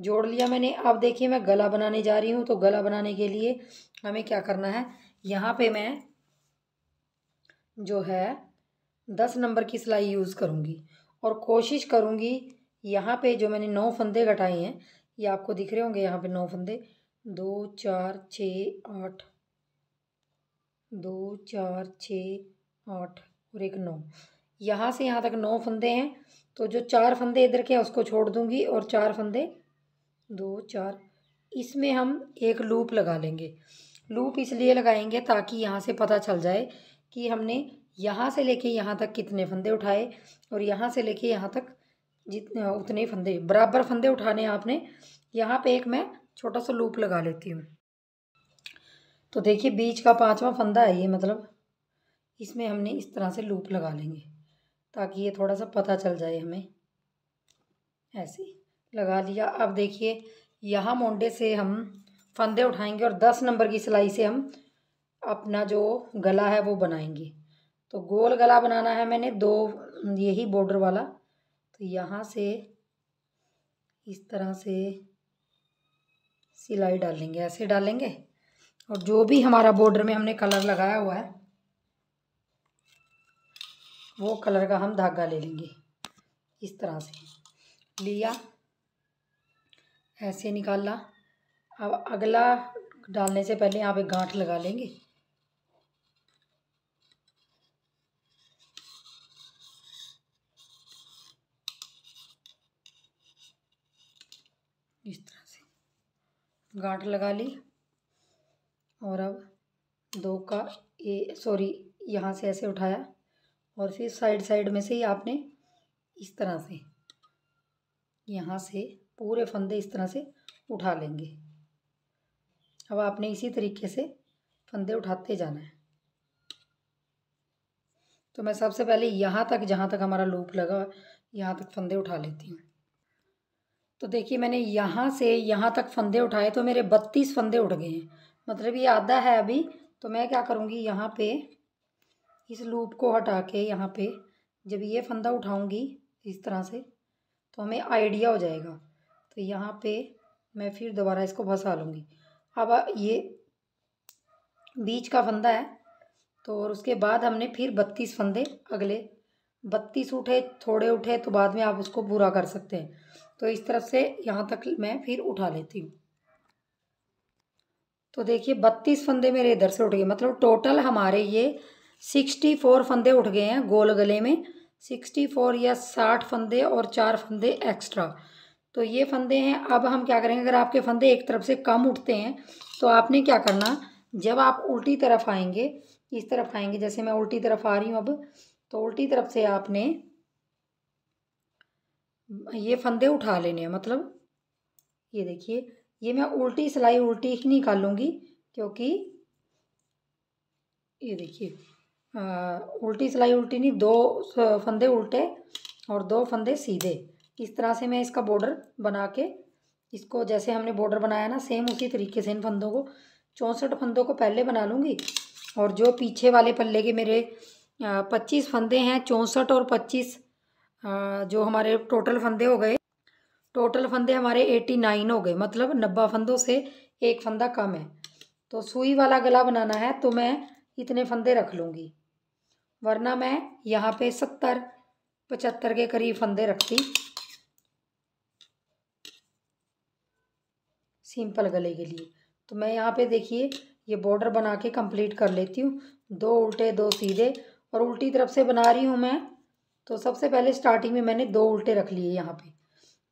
जोड़ लिया मैंने अब देखिए मैं गला बनाने जा रही हूँ तो गला बनाने के लिए हमें क्या करना है यहाँ पे मैं जो है दस नंबर की सिलाई यूज़ करूँगी और कोशिश करूँगी यहाँ पे जो मैंने नौ फंदे घटाए हैं ये आपको दिख रहे होंगे यहाँ पे नौ फंदे दो चार छ आठ दो चार छ आठ और एक नौ यहाँ से यहाँ तक नौ फंदे हैं तो जो चार फंदे इधर के हैं उसको छोड़ दूंगी और चार फंदे दो चार इसमें हम एक लूप लगा लेंगे लूप इसलिए लगाएंगे ताकि यहाँ से पता चल जाए कि हमने यहाँ से लेके यहाँ तक कितने फंदे उठाए और यहाँ से लेके यहाँ तक जितने उतने फंदे बराबर फंदे उठाने आपने यहाँ पे एक मैं छोटा सा लूप लगा लेती हूँ तो देखिए बीच का पांचवा फंदा है ये मतलब इसमें हमने इस तरह से लूप लगा लेंगे ताकि ये थोड़ा सा पता चल जाए हमें ऐसे लगा लिया अब देखिए यहाँ मोंडे से हम फंदे उठाएंगे और दस नंबर की सिलाई से हम अपना जो गला है वो बनाएंगे तो गोल गला बनाना है मैंने दो यही बॉर्डर वाला तो यहाँ से इस तरह से सिलाई डालेंगे ऐसे डालेंगे और जो भी हमारा बॉर्डर में हमने कलर लगाया हुआ है वो कलर का हम धागा ले लेंगे इस तरह से लिया ऐसे निकाला अब अगला डालने से पहले यहाँ पे गांठ लगा लेंगे इस तरह से गांठ लगा ली और अब दो का ए सॉरी यहाँ से ऐसे उठाया और फिर साइड साइड में से ही आपने इस तरह से यहाँ से पूरे फंदे इस तरह से उठा लेंगे अब आपने इसी तरीके से फंदे उठाते जाना है तो मैं सबसे पहले यहाँ तक जहाँ तक हमारा लूप लगा यहाँ तक फंदे उठा लेती हूँ तो देखिए मैंने यहाँ से यहाँ तक फंदे उठाए तो मेरे बत्तीस फंदे उठ गए हैं मतलब ये आधा है अभी तो मैं क्या करूँगी यहाँ पे इस लूप को हटा के यहाँ पे जब ये फंदा उठाऊंगी इस तरह से तो हमें आइडिया हो जाएगा तो यहाँ पे मैं फिर दोबारा इसको फंसा लूँगी अब ये बीच का फंदा है तो और उसके बाद हमने फिर बत्तीस फंदे अगले बत्तीस उठे थोड़े उठे तो बाद में आप उसको पूरा कर सकते हैं तो इस तरफ से यहाँ तक मैं फिर उठा लेती हूँ तो देखिए बत्तीस फंदे मेरे इधर से उठ गए मतलब टोटल हमारे ये सिक्सटी फोर फंदे उठ गए हैं गोल गले में सिक्सटी फोर या साठ फंदे और चार फंदे एक्स्ट्रा तो ये फंदे हैं अब हम क्या करेंगे अगर आपके फंदे एक तरफ से कम उठते हैं तो आपने क्या करना जब आप उल्टी तरफ आएंगे इस तरफ आएंगे जैसे मैं उल्टी तरफ आ रही हूँ अब तो उल्टी तरफ से आपने ये फंदे उठा लेने हैं मतलब ये देखिए ये मैं उल्टी सिलाई उल्टी ही निकालूंगी क्योंकि ये देखिए उल्टी सिलाई उल्टी नहीं दो फंदे उल्टे और दो फंदे सीधे इस तरह से मैं इसका बॉर्डर बना के इसको जैसे हमने बॉर्डर बनाया ना सेम उसी तरीके से इन फंदों को चौंसठ फंदों को पहले बना लूँगी और जो पीछे वाले पल्ले के मेरे पच्चीस फंदे हैं चौंसठ और पच्चीस जो हमारे टोटल फंदे हो गए टोटल फंदे हमारे एटी नाइन हो गए मतलब नब्बे फंदों से एक फंदा कम है तो सुई वाला गला बनाना है तो मैं इतने फंदे रख लूँगी वरना मैं यहाँ पे सत्तर पचहत्तर के करीब फंदे रखती सिंपल गले के लिए तो मैं यहाँ पे देखिए ये बॉर्डर बना के कंप्लीट कर लेती हूँ दो उल्टे दो सीधे और उल्टी तरफ से बना रही हूँ मैं तो सबसे पहले स्टार्टिंग में मैंने दो उल्टे रख लिए यहाँ पे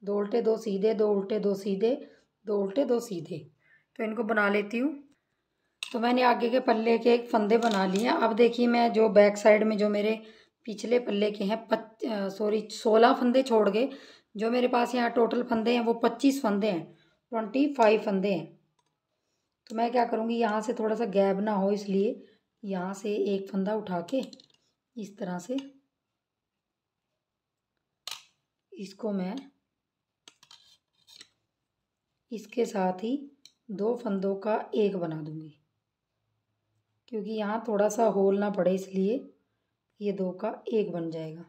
दो उल्टे दो सीधे दो उल्टे दो सीधे दो उल्टे दो सीधे तो इनको बना लेती हूँ तो मैंने आगे के पल्ले के एक फंदे बना लिए हैं अब देखिए मैं जो बैक साइड में जो मेरे पिछले पल्ले के हैं सॉरी सोलह फंदे छोड़ गए जो मेरे पास यहाँ टोटल फंदे हैं वो पच्चीस फंदे हैं ट्वेंटी फाइव फंदे हैं तो मैं क्या करूँगी यहाँ से थोड़ा सा गैप ना हो इसलिए यहाँ से एक फंदा उठा के इस तरह से इसको मैं इसके साथ ही दो फंदों का एक बना दूंगी क्योंकि यहाँ थोड़ा सा होल ना पड़े इसलिए ये दो का एक बन जाएगा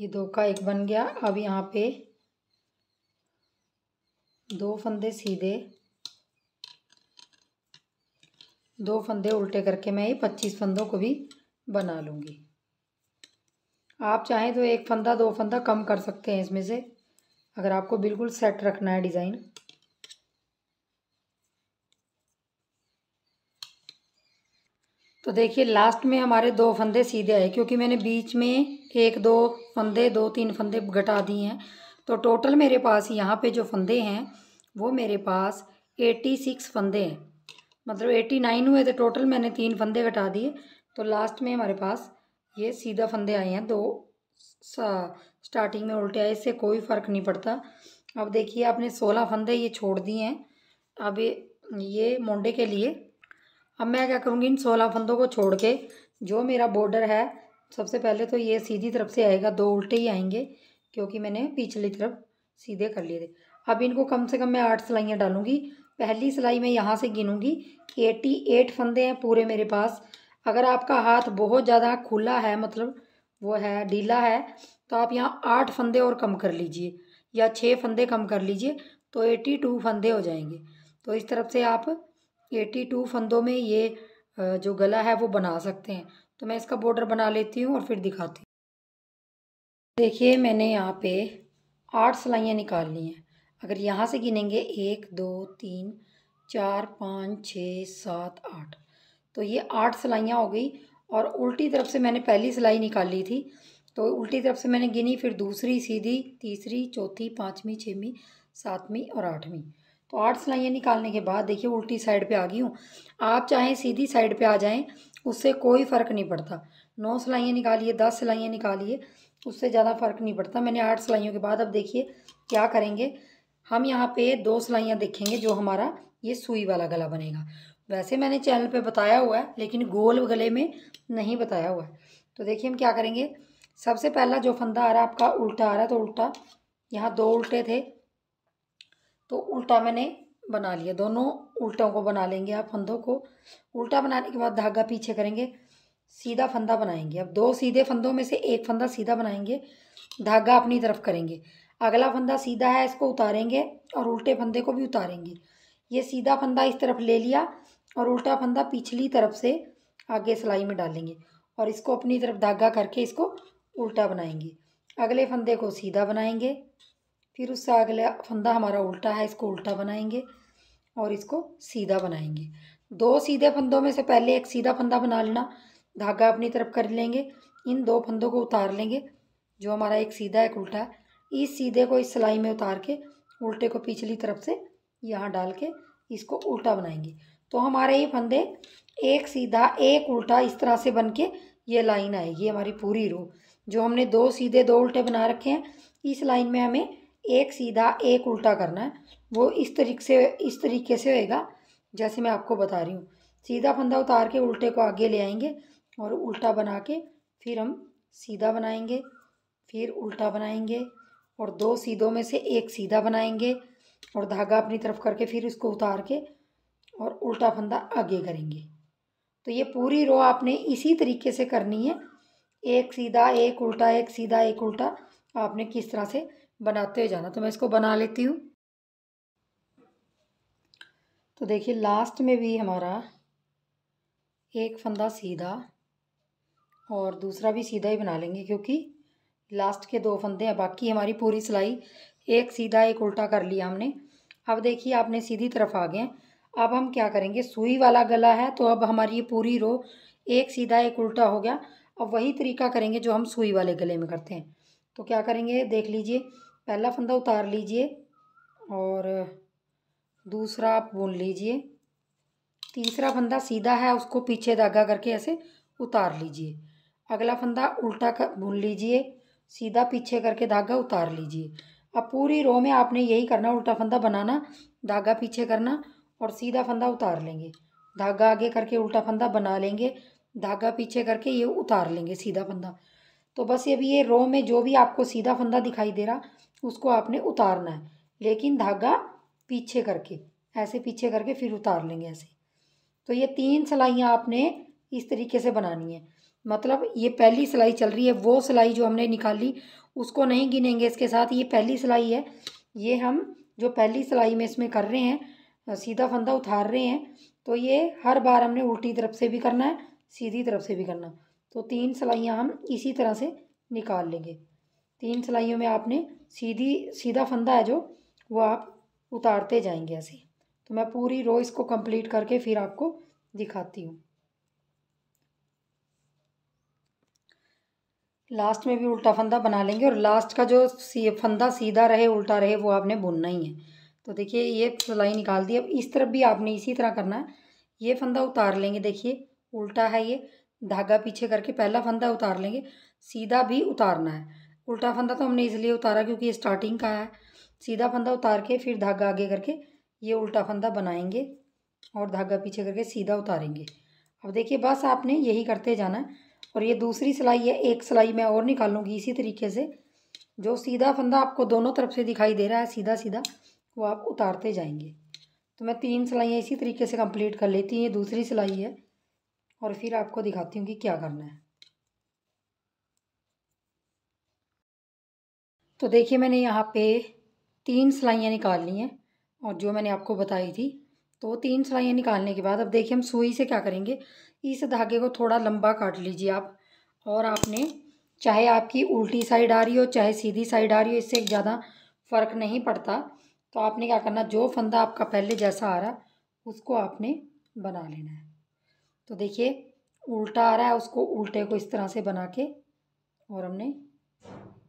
ये दो का एक बन गया अब यहाँ पे दो फंदे सीधे दो फंदे उल्टे करके मैं ये पच्चीस फंदों को भी बना लूँगी आप चाहें तो एक फंदा दो फंदा कम कर सकते हैं इसमें से अगर आपको बिल्कुल सेट रखना है डिज़ाइन तो देखिए लास्ट में हमारे दो फंदे सीधे आए क्योंकि मैंने बीच में एक दो फंदे दो तीन फंदे घटा दिए हैं तो टोटल मेरे पास यहाँ पे जो फंदे हैं वो मेरे पास एटी सिक्स फंदे हैं मतलब एटी नाइन हुए थे तो टोटल मैंने तीन फंदे घटा दिए तो लास्ट में हमारे पास ये सीधा फंदे आए हैं दो स्टार्टिंग में उल्टे आए इससे कोई फ़र्क नहीं पड़ता अब देखिए आपने सोलह फंदे ये छोड़ दिए हैं अब ये मोंडे के लिए अब मैं क्या करूँगी इन सोलह फंदों को छोड़ के जो मेरा बॉर्डर है सबसे पहले तो ये सीधी तरफ से आएगा दो उल्टे ही आएंगे क्योंकि मैंने पिछली तरफ सीधे कर लिए थे अब इनको कम से कम मैं आठ सिलाइयाँ डालूँगी पहली सिलाई मैं यहाँ से गिनूँगी एटी एट फंदे हैं पूरे मेरे पास अगर आपका हाथ बहुत ज़्यादा खुला है मतलब वो है ढीला है तो आप यहाँ आठ फंदे और कम कर लीजिए या छः फंदे कम कर लीजिए तो एटी टू फंदे हो जाएंगे तो इस तरफ से आप एटी टू फंदों में ये जो गला है वो बना सकते हैं तो मैं इसका बॉर्डर बना लेती हूँ और फिर दिखाती हूँ देखिए मैंने यहाँ पे आठ सिलाइयाँ निकाल ली हैं अगर यहाँ से गिनेंगे एक दो तीन चार पाँच छ सात आठ तो ये आठ सिलाइयाँ हो गई और उल्टी तरफ से मैंने पहली सिलाई निकाली थी तो उल्टी तरफ से मैंने गिनी फिर दूसरी सीधी तीसरी चौथी पाँचवीं छवीं सातवीं और आठवीं तो आठ सिलाइयाँ निकालने के बाद देखिए उल्टी साइड पे आ गई हूँ आप चाहें सीधी साइड पे आ जाएं उससे कोई फ़र्क नहीं पड़ता नौ सिलाइयाँ निकालिए दस सिलाइयाँ निकालिए उससे ज़्यादा फ़र्क नहीं पड़ता मैंने आठ सिलाइयों के बाद अब देखिए क्या करेंगे हम यहाँ पे दो सिलाइयाँ देखेंगे जो हमारा ये सुई वाला गला बनेगा वैसे मैंने चैनल पर बताया हुआ है लेकिन गोल गले में नहीं बताया हुआ है तो देखिए हम क्या करेंगे सबसे पहला जो फंदा आ रहा है आपका उल्टा आ रहा है तो उल्टा यहाँ दो उल्टे थे तो उल्टा मैंने बना लिया दोनों उल्टों को बना लेंगे आप फंदों को उल्टा बनाने के बाद धागा पीछे करेंगे सीधा फंदा बनाएंगे अब दो सीधे फंदों में से एक फंदा सीधा बनाएंगे धागा अपनी तरफ करेंगे अगला फंदा सीधा है इसको उतारेंगे और उल्टे फंदे को भी उतारेंगे ये सीधा फंदा इस तरफ ले लिया और उल्टा फंदा पिछली तरफ से आगे सिलाई में डालेंगे और इसको अपनी तरफ धागा करके इसको उल्टा बनाएंगे अगले फंदे को सीधा बनाएंगे फिर उससे अगला फंदा हमारा उल्टा है इसको उल्टा बनाएंगे और इसको सीधा बनाएंगे दो सीधे फंदों में से पहले एक सीधा फंदा बना लेना धागा अपनी तरफ कर लेंगे इन दो फंदों को उतार लेंगे जो हमारा एक सीधा एक उल्टा है इस सीधे को इस सिलाई में उतार के उल्टे को पिछली तरफ से यहाँ डाल के इसको उल्टा बनाएंगे तो हमारे ये फंदे एक सीधा एक उल्टा इस तरह से बन के ये लाइन आएगी हमारी पूरी रो जो हमने दो सीधे दो उल्टे बना रखे हैं इस लाइन में हमें एक सीधा एक उल्टा करना है वो इस तरीके से इस तरीके से होएगा जैसे मैं आपको बता रही हूँ सीधा फंदा उतार के उल्टे को आगे ले आएंगे और उल्टा बना के फिर हम सीधा बनाएंगे फिर उल्टा बनाएंगे और दो सीधों में से एक सीधा बनाएंगे और धागा अपनी तरफ करके फिर उसको उतार के और उल्टा फंदा आगे करेंगे तो ये पूरी रो आपने इसी तरीके से करनी है एक सीधा एक उल्टा एक सीधा एक उल्टा आपने किस तरह से बनाते जाना तो मैं इसको बना लेती हूँ तो देखिए लास्ट में भी हमारा एक फंदा सीधा और दूसरा भी सीधा ही बना लेंगे क्योंकि लास्ट के दो फंदे हैं बाकी हमारी पूरी सिलाई एक सीधा एक उल्टा कर लिया हमने अब देखिए आपने सीधी तरफ आ गए अब हम क्या करेंगे सुई वाला गला है तो अब हमारी ये पूरी रो एक सीधा एक उल्टा हो गया अब वही तरीका करेंगे जो हम सुई वाले गले में करते हैं तो क्या करेंगे देख लीजिए पहला फंदा उतार लीजिए और दूसरा आप बुन लीजिए तीसरा फंदा सीधा है उसको पीछे धागा करके ऐसे उतार लीजिए अगला फंदा उल्टा कर बुन लीजिए सीधा पीछे करके धागा उतार लीजिए अब पूरी रो में आपने यही करना उल्टा फंदा बनाना धागा पीछे करना और सीधा फंदा उतार लेंगे धागा आगे करके उल्टा फंदा बना लेंगे धागा पीछे करके ये उतार लेंगे सीधा फंदा तो बस ये अभी ये रो में जो भी आपको सीधा फंदा दिखाई दे रहा उसको आपने उतारना है लेकिन धागा पीछे करके ऐसे पीछे करके फिर उतार लेंगे ऐसे तो ये तीन सिलाइयाँ आपने इस तरीके से बनानी है मतलब ये पहली सिलाई चल रही है वो सिलाई जो हमने निकाली उसको नहीं गिनेंगे इसके साथ ये पहली सिलाई है ये हम जो पहली सिलाई में इसमें कर रहे हैं सीधा फंदा उतार रहे हैं तो ये हर बार हमने उल्टी तरफ से भी करना है सीधी तरफ से भी करना तो तीन सिलाइयाँ हम इसी तरह से निकाल लेंगे तीन सिलाइयों में आपने सीधी सीधा फंदा है जो वो आप उतारते जाएंगे ऐसे तो मैं पूरी रो इसको कंप्लीट करके फिर आपको दिखाती हूँ लास्ट में भी उल्टा फंदा बना लेंगे और लास्ट का जो सी फंदा सीधा रहे उल्टा रहे वो आपने बुनना ही है तो देखिए ये सिलाई निकाल दी अब इस तरफ भी आपने इसी तरह करना है ये फंदा उतार लेंगे देखिए उल्टा है ये धागा पीछे करके पहला फंदा उतार लेंगे सीधा भी उतारना है उल्टा फंदा तो हमने इसलिए उतारा क्योंकि ये स्टार्टिंग का है सीधा फंदा उतार के फिर धागा आगे करके ये उल्टा फंदा बनाएंगे और धागा पीछे करके सीधा उतारेंगे अब देखिए बस आपने यही करते जाना है और ये दूसरी सिलाई है एक सिलाई मैं और निकालूंगी इसी तरीके से जो सीधा फंदा आपको दोनों तरफ से दिखाई दे रहा है सीधा सीधा वो आप उतारते जाएंगे तो मैं तीन सिलाइयाँ इसी तरीके से कंप्लीट कर लेती हूँ ये दूसरी सिलाई है और फिर आपको दिखाती हूँ कि क्या करना है तो देखिए मैंने यहाँ पे तीन सिलाइयाँ निकाल ली हैं और जो मैंने आपको बताई थी तो तीन सिलाइयाँ निकालने के बाद अब देखिए हम सुई से क्या करेंगे इस धागे को थोड़ा लंबा काट लीजिए आप और आपने चाहे आपकी उल्टी साइड आ रही हो चाहे सीधी साइड आ रही हो इससे ज़्यादा फ़र्क नहीं पड़ता तो आपने क्या करना जो फंदा आपका पहले जैसा आ रहा उसको आपने बना लेना है तो देखिए उल्टा आ रहा है उसको उल्टे को इस तरह से बना के और हमने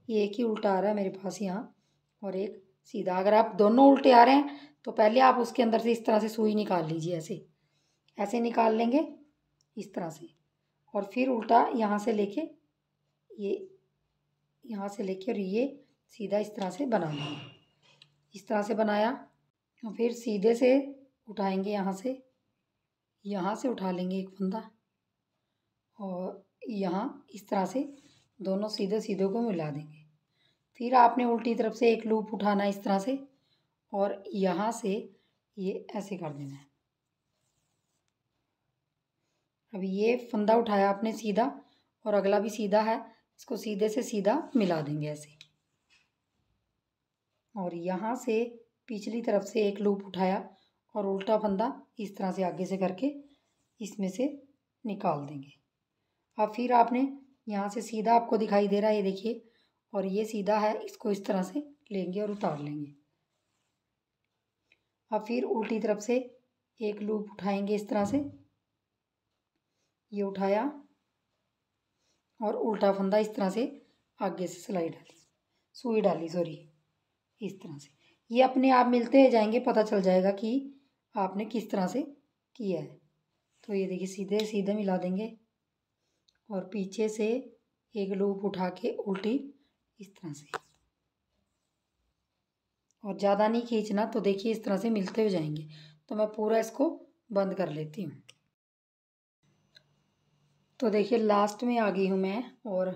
ये एक ही उल्टा आ रहा है मेरे पास यहाँ और एक सीधा अगर आप दोनों उल्टे आ रहे हैं तो पहले आप उसके अंदर से इस तरह से सुई निकाल लीजिए ऐसे ऐसे निकाल लेंगे इस तरह से और फिर उल्टा यहाँ से लेके ये यहाँ से लेके और ये सीधा इस तरह से बना लेंगे इस तरह से बनाया और फिर सीधे से उठाएंगे यहाँ से यहाँ से उठा लेंगे एक फंदा और यहाँ इस तरह से दोनों सीधे सीधे को मिला देंगे फिर आपने उल्टी तरफ से एक लूप उठाना है इस तरह से और यहाँ से ये ऐसे कर देना है अब ये फंदा उठाया आपने सीधा और अगला भी सीधा है इसको सीधे से सीधा मिला देंगे ऐसे और यहाँ से पिछली तरफ से एक लूप उठाया और उल्टा फंदा इस तरह से आगे से करके इसमें से निकाल देंगे अब फिर आपने यहाँ से सीधा आपको दिखाई दे रहा है ये देखिए और ये सीधा है इसको इस तरह से लेंगे और उतार लेंगे अब फिर उल्टी तरफ से एक लूप उठाएंगे इस तरह से ये उठाया और उल्टा फंदा इस तरह से आगे से सिलाई डाली सुई डाली सॉरी इस तरह से ये अपने आप मिलते जाएंगे पता चल जाएगा कि आपने किस तरह से किया है तो ये देखिए सीधे सीधे मिला देंगे और पीछे से एक लूप उठा के उल्टी इस तरह से और ज़्यादा नहीं खींचना तो देखिए इस तरह से मिलते हो जाएंगे तो मैं पूरा इसको बंद कर लेती हूँ तो देखिए लास्ट में आ गई हूँ मैं और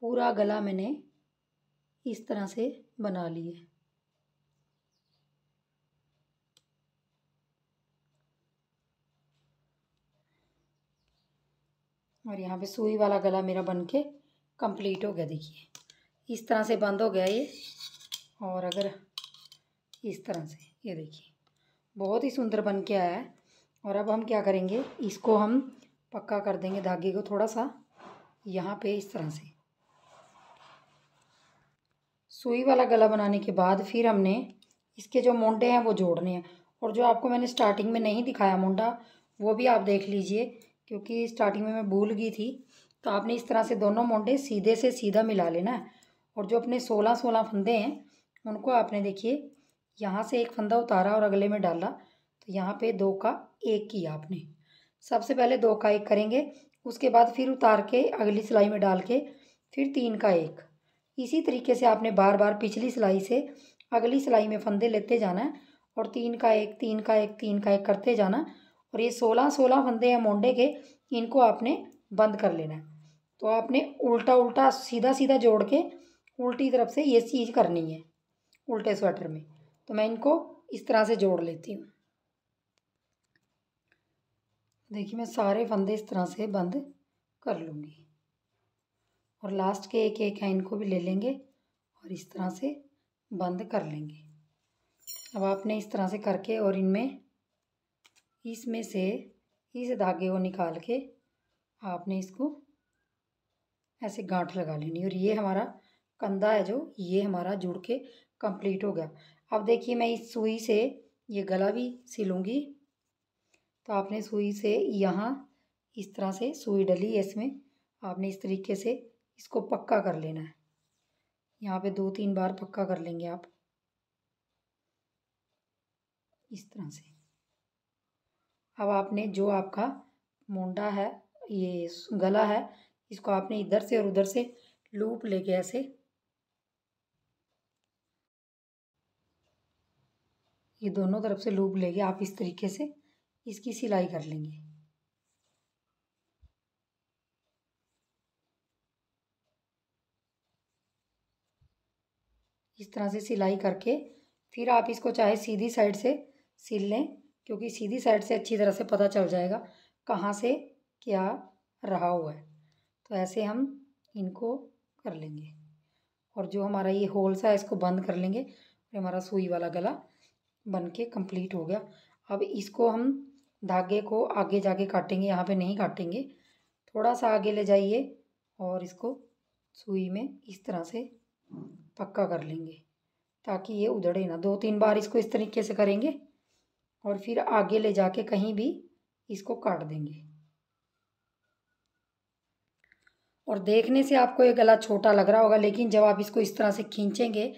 पूरा गला मैंने इस तरह से बना लिया और यहाँ पे सुई वाला गला मेरा बन के हो गया देखिए इस तरह से बंद हो गया ये और अगर इस तरह से ये देखिए बहुत ही सुंदर बन के आया है और अब हम क्या करेंगे इसको हम पक्का कर देंगे धागे को थोड़ा सा यहाँ पे इस तरह से सुई वाला गला बनाने के बाद फिर हमने इसके जो मोंडे हैं वो जोड़ने हैं और जो आपको मैंने स्टार्टिंग में नहीं दिखाया मोंडा वो भी आप देख लीजिए क्योंकि स्टार्टिंग में मैं भूल गई थी तो आपने इस तरह से दोनों मोंडे सीधे से सीधा मिला लेना है और जो अपने सोलह सोलह फंदे हैं उनको आपने देखिए यहाँ से एक फंदा उतारा और अगले में डाला तो यहाँ पे दो का एक किया आपने सबसे पहले दो का एक करेंगे उसके बाद फिर उतार के अगली सिलाई में डाल के फिर तीन का एक इसी तरीके से आपने बार बार पिछली सिलाई से अगली सिलाई में फंदे लेते जाना है और तीन का एक तीन का एक तीन का एक करते जाना और ये सोलह सोलह फंदे हैं मोंडे के इनको आपने बंद कर लेना है तो आपने उल्टा उल्टा सीधा सीधा जोड़ के उल्टी तरफ से ये चीज करनी है उल्टे स्वेटर में तो मैं इनको इस तरह से जोड़ लेती हूँ देखिए मैं सारे फंदे इस तरह से बंद कर लूँगी और लास्ट के एक एक हैं इनको भी ले लेंगे और इस तरह से बंद कर लेंगे अब आपने इस तरह से करके और इनमें इसमें से इस धागे को निकाल के आपने इसको ऐसे गांठ लगा लेनी और ये हमारा कंधा है जो ये हमारा जुड़ के कंप्लीट हो गया अब देखिए मैं इस सुई से ये गला भी सिलूँगी तो आपने सुई से यहाँ इस तरह से सुई डली है इसमें आपने इस तरीके से इसको पक्का कर लेना है यहाँ पे दो तीन बार पक्का कर लेंगे आप इस तरह से अब आपने जो आपका मुंडा है ये गला है इसको आपने इधर से और उधर से लूप लेके ऐसे ये दोनों तरफ से लूप लेके आप इस तरीके से इसकी सिलाई कर लेंगे इस तरह से सिलाई करके फिर आप इसको चाहे सीधी साइड से सिल लें क्योंकि सीधी साइड से अच्छी तरह से पता चल जाएगा कहाँ से क्या रहा हुआ है तो ऐसे हम इनको कर लेंगे और जो हमारा ये होल सा है इसको बंद कर लेंगे और हमारा सुई वाला गला बन के कम्प्लीट हो गया अब इसको हम धागे को आगे जाके काटेंगे यहाँ पे नहीं काटेंगे थोड़ा सा आगे ले जाइए और इसको सुई में इस तरह से पक्का कर लेंगे ताकि ये उधड़े ना दो तीन बार इसको इस तरीके से करेंगे और फिर आगे ले जाके कहीं भी इसको काट देंगे और देखने से आपको ये गला छोटा लग रहा होगा लेकिन जब आप इसको इस तरह से खींचेंगे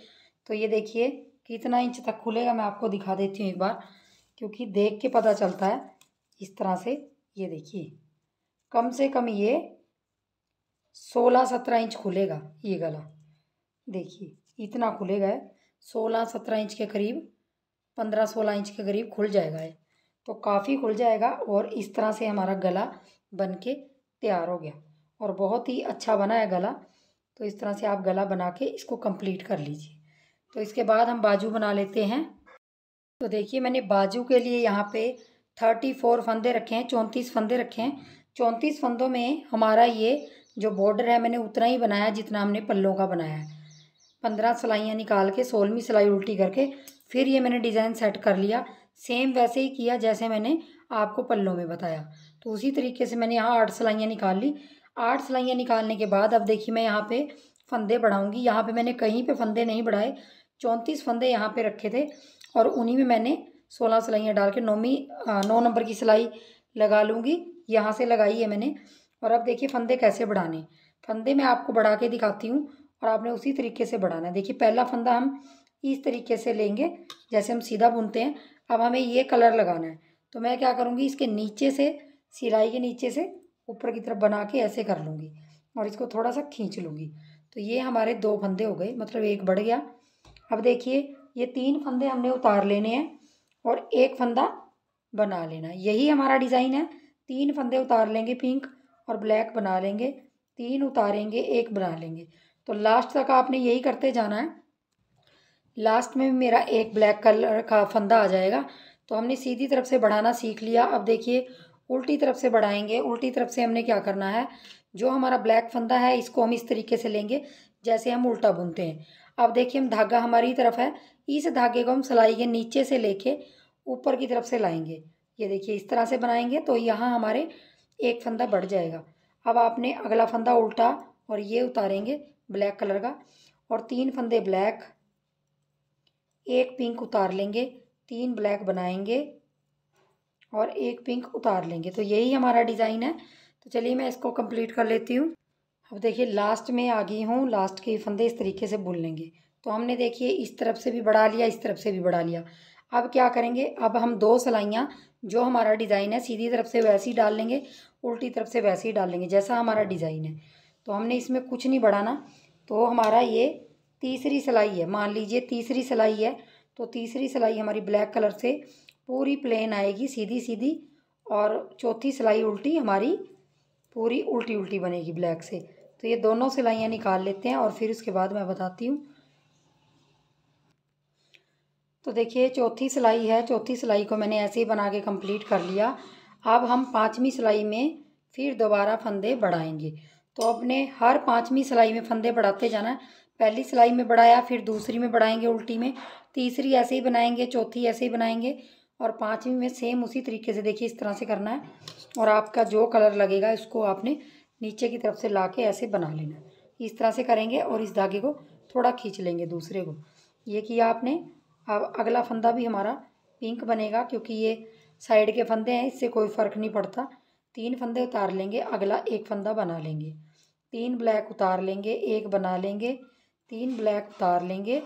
तो ये देखिए कितना इंच तक खुलेगा मैं आपको दिखा देती हूँ एक बार क्योंकि देख के पता चलता है इस तरह से ये देखिए कम से कम ये सोलह सत्रह इंच खुलेगा ये गला देखिए इतना खुलेगा है सोलह सत्रह इंच के करीब पंद्रह सोलह इंच के करीब खुल जाएगा है तो काफ़ी खुल जाएगा और इस तरह से हमारा गला बन के तैयार हो गया और बहुत ही अच्छा बना है गला तो इस तरह से आप गला बना के इसको कंप्लीट कर लीजिए तो इसके बाद हम बाजू बना लेते हैं तो देखिए मैंने बाजू के लिए यहाँ पे थर्टी फोर फंदे रखे हैं चौंतीस फंदे रखे हैं चौंतीस फंदों में हमारा ये जो बॉर्डर है मैंने उतना ही बनाया जितना हमने पल्लों का बनाया है पंद्रह सिलाइयाँ निकाल के सोलहवीं सिलाई उल्टी करके फिर ये मैंने डिज़ाइन सेट कर लिया सेम वैसे ही किया जैसे मैंने आपको पल्लों में बताया तो उसी तरीके से मैंने यहाँ आठ सिलाइयाँ निकाल ली आठ सिलाइयाँ निकालने के बाद अब देखिए मैं यहाँ पे फंदे बढ़ाऊंगी यहाँ पे मैंने कहीं पे फंदे नहीं बढ़ाए चौंतीस फंदे यहाँ पे रखे थे और उन्हीं में मैंने सोलह सिलाइयाँ डाल के नौमी नौ नंबर की सिलाई लगा लूँगी यहाँ से लगाई है मैंने और अब देखिए फंदे कैसे बढ़ाने फंदे मैं आपको बढ़ा के दिखाती हूँ और आपने उसी तरीके से बढ़ाना है देखिए पहला फंदा हम इस तरीके से लेंगे जैसे हम सीधा बुनते हैं अब हमें ये कलर लगाना है तो मैं क्या करूँगी इसके नीचे से सिलाई के नीचे से ऊपर की तरफ बना के ऐसे कर लूँगी और इसको थोड़ा सा खींच लूँगी तो ये हमारे दो फंदे हो गए मतलब एक बढ़ गया अब देखिए ये तीन फंदे हमने उतार लेने हैं और एक फंदा बना लेना यही हमारा डिज़ाइन है तीन फंदे उतार लेंगे पिंक और ब्लैक बना लेंगे तीन उतारेंगे एक बना लेंगे तो लास्ट तक आपने यही करते जाना है लास्ट में मेरा एक ब्लैक कलर का फंदा आ जाएगा तो हमने सीधी तरफ से बढ़ाना सीख लिया अब देखिए उल्टी तरफ से बढ़ाएंगे उल्टी तरफ से हमने क्या करना है जो हमारा ब्लैक फंदा है इसको हम इस तरीके से लेंगे जैसे हम उल्टा बुनते हैं अब देखिए हम धागा हमारी तरफ है इस धागे को हम सिलाई के नीचे से लेके ऊपर की तरफ से लाएंगे ये देखिए इस तरह से बनाएंगे तो यहाँ हमारे एक फंदा बढ़ जाएगा अब आपने अगला फंदा उल्टा और ये उतारेंगे ब्लैक कलर का और तीन फंदे ब्लैक एक पिंक उतार लेंगे तीन ब्लैक बनाएंगे और एक पिंक उतार लेंगे तो यही हमारा डिज़ाइन है तो चलिए मैं इसको कंप्लीट कर लेती हूँ अब देखिए लास्ट में आ गई हूँ लास्ट के फंदे इस तरीके से बुन लेंगे तो हमने देखिए इस तरफ से भी बढ़ा लिया इस तरफ से भी बढ़ा लिया अब क्या करेंगे अब हम दो सिलाइयाँ जो हमारा डिज़ाइन है सीधी तरफ से वैसी डाल लेंगे उल्टी तरफ से वैसे ही डाल लेंगे जैसा हमारा डिज़ाइन है तो हमने इसमें कुछ नहीं बढ़ाना तो हमारा ये तीसरी सिलाई है मान लीजिए तीसरी सिलाई है तो तीसरी सिलाई हमारी ब्लैक कलर से पूरी प्लेन आएगी सीधी सीधी और चौथी सिलाई उल्टी हमारी पूरी उल्टी उल्टी बनेगी ब्लैक से तो ये दोनों सिलाइयाँ निकाल लेते हैं और फिर उसके बाद मैं बताती हूँ तो देखिए चौथी सिलाई है चौथी सिलाई को मैंने ऐसे ही बना के कंप्लीट कर लिया अब हम पाँचवीं सिलाई में फिर दोबारा फंदे बढ़ाएंगे तो अपने हर पाँचवीं सिलाई में फंदे बढ़ाते जाना है पहली सिलाई में बढ़ाया फिर दूसरी में बढ़ाएंगे उल्टी में तीसरी ऐसे ही बनाएंगे चौथी ऐसे ही बनाएंगे और पाँचवीं में सेम उसी तरीके से देखिए इस तरह से करना है और आपका जो कलर लगेगा उसको आपने नीचे की तरफ से ला के ऐसे बना लेना इस तरह से करेंगे और इस धागे को थोड़ा खींच लेंगे दूसरे को ये किया आपने अब अगला फंदा भी हमारा पिंक बनेगा क्योंकि ये साइड के फंदे हैं इससे कोई फ़र्क नहीं पड़ता तीन फंदे उतार लेंगे अगला एक फंदा बना लेंगे तीन ब्लैक उतार लेंगे एक बना लेंगे तीन ब्लैक उतार लेंगे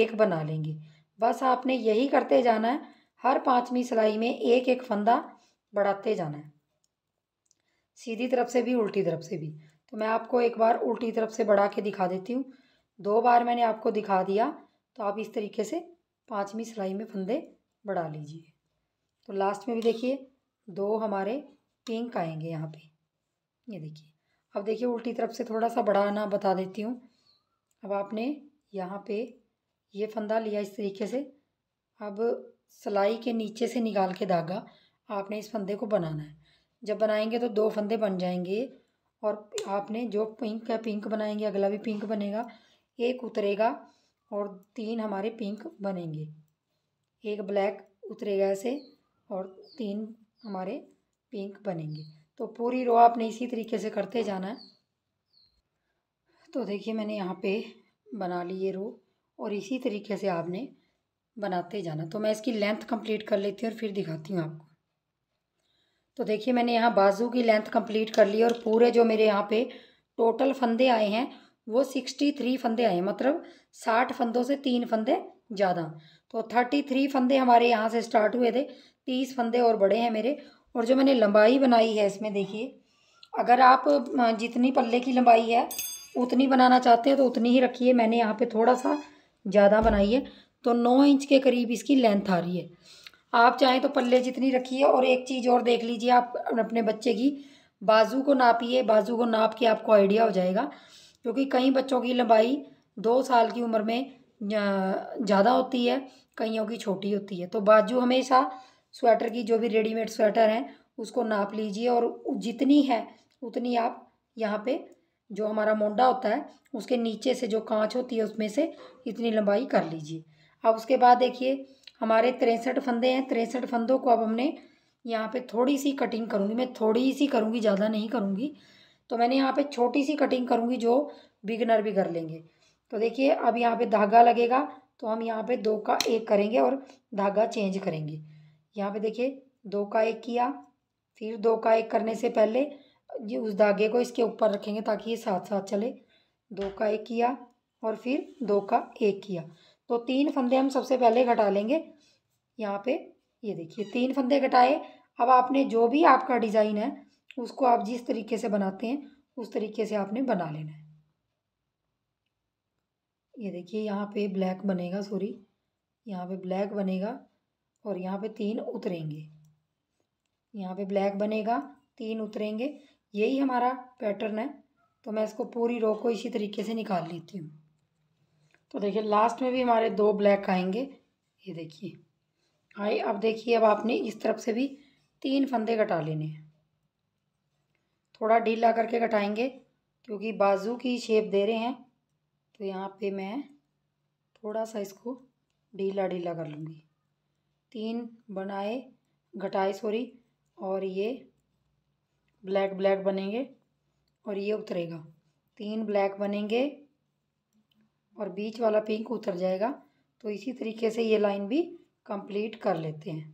एक बना लेंगे बस आपने यही करते जाना है हर पांचवी सिलाई में एक एक फंदा बढ़ाते जाना है सीधी तरफ से भी उल्टी तरफ से भी तो मैं आपको एक बार उल्टी तरफ से बढ़ा के दिखा देती हूँ दो बार मैंने आपको दिखा दिया तो आप इस तरीके से पाँचवीं सिलाई में फंदे बढ़ा लीजिए तो लास्ट में भी देखिए दो हमारे पिंक आएंगे यहाँ पे ये देखिए अब देखिए उल्टी तरफ से थोड़ा सा बढ़ाना बता देती हूँ अब आपने यहाँ पे ये फंदा लिया इस तरीके से अब सिलाई के नीचे से निकाल के धागा आपने इस फंदे को बनाना है जब बनाएंगे तो दो फंदे बन जाएंगे और आपने जो पिंक है पिंक बनाएंगे अगला भी पिंक बनेगा एक उतरेगा और तीन हमारे पिंक बनेंगे एक ब्लैक उतरेगा ऐसे और तीन हमारे पिंक बनेंगे तो पूरी रो आपने इसी तरीके से करते जाना है तो देखिए मैंने यहाँ पे बना ली ये रो और इसी तरीके से आपने बनाते जाना तो मैं इसकी लेंथ कंप्लीट कर लेती हूँ और फिर दिखाती हूँ आपको तो देखिए मैंने यहाँ बाजू की लेंथ कंप्लीट कर ली और पूरे जो मेरे यहाँ पे टोटल फंदे आए हैं वो सिक्सटी थ्री फंदे आए मतलब साठ फंदों से तीन फंदे ज़्यादा तो थर्टी थ्री फंदे हमारे यहाँ से स्टार्ट हुए थे तीस फंदे और बड़े हैं मेरे और जो मैंने लंबाई बनाई है इसमें देखिए अगर आप जितनी पल्ले की लंबाई है उतनी बनाना चाहते हैं तो उतनी ही रखिए मैंने यहाँ पर थोड़ा सा ज़्यादा बनाई है तो नौ इंच के करीब इसकी लेंथ आ रही है आप चाहें तो पल्ले जितनी रखिए और एक चीज़ और देख लीजिए आप अपने बच्चे की बाजू को नापिए बाजू को नाप के आपको आइडिया हो जाएगा क्योंकि कई बच्चों की लंबाई दो साल की उम्र में ज़्यादा होती है कईयों की छोटी होती है तो बाजू हमेशा स्वेटर की जो भी रेडीमेड स्वेटर हैं उसको नाप लीजिए और जितनी है उतनी आप यहाँ पे जो हमारा मोंडा होता है उसके नीचे से जो कांच होती है उसमें से इतनी लंबाई कर लीजिए अब उसके बाद देखिए हमारे तिरसठ फंदे हैं तिरसठ फंदों को अब हमने यहाँ पे थोड़ी सी कटिंग करूँगी मैं थोड़ी सी करूँगी ज़्यादा नहीं करूँगी तो मैंने यहाँ पे छोटी सी कटिंग करूँगी जो बिगनर भी कर लेंगे तो देखिए अब यहाँ पे धागा लगेगा तो हम यहाँ पे दो का एक करेंगे और धागा चेंज करेंगे यहाँ पे देखिए दो का एक किया फिर दो का एक करने से पहले ये उस धागे को इसके ऊपर रखेंगे ताकि ये साथ साथ चले दो का एक किया और फिर दो का एक किया तो तीन फंदे हम सबसे पहले घटा लेंगे यहाँ पे ये देखिए तीन फंदे घटाए अब आपने जो भी आपका डिज़ाइन है उसको आप जिस तरीके से बनाते हैं उस तरीके से आपने बना लेना है ये देखिए यहाँ पे ब्लैक बनेगा सॉरी यहाँ पे ब्लैक बनेगा और यहाँ पे तीन उतरेंगे यहाँ पे ब्लैक बनेगा तीन उतरेंगे यही हमारा पैटर्न है तो मैं इसको पूरी रो को इसी तरीके से निकाल लेती हूँ तो देखिए लास्ट में भी हमारे दो ब्लैक आएंगे ये देखिए आए अब देखिए अब आपने इस तरफ से भी तीन फंदे कटा लेने हैं थोड़ा ढीला करके कटाएंगे क्योंकि बाजू की शेप दे रहे हैं तो यहाँ पे मैं थोड़ा सा इसको ढीला ढीला कर लूँगी तीन बनाए घटाए सॉरी और ये ब्लैक ब्लैक बनेंगे और ये उतरेगा तीन ब्लैक बनेंगे और बीच वाला पिंक उतर जाएगा तो इसी तरीके से ये लाइन भी कंप्लीट कर लेते हैं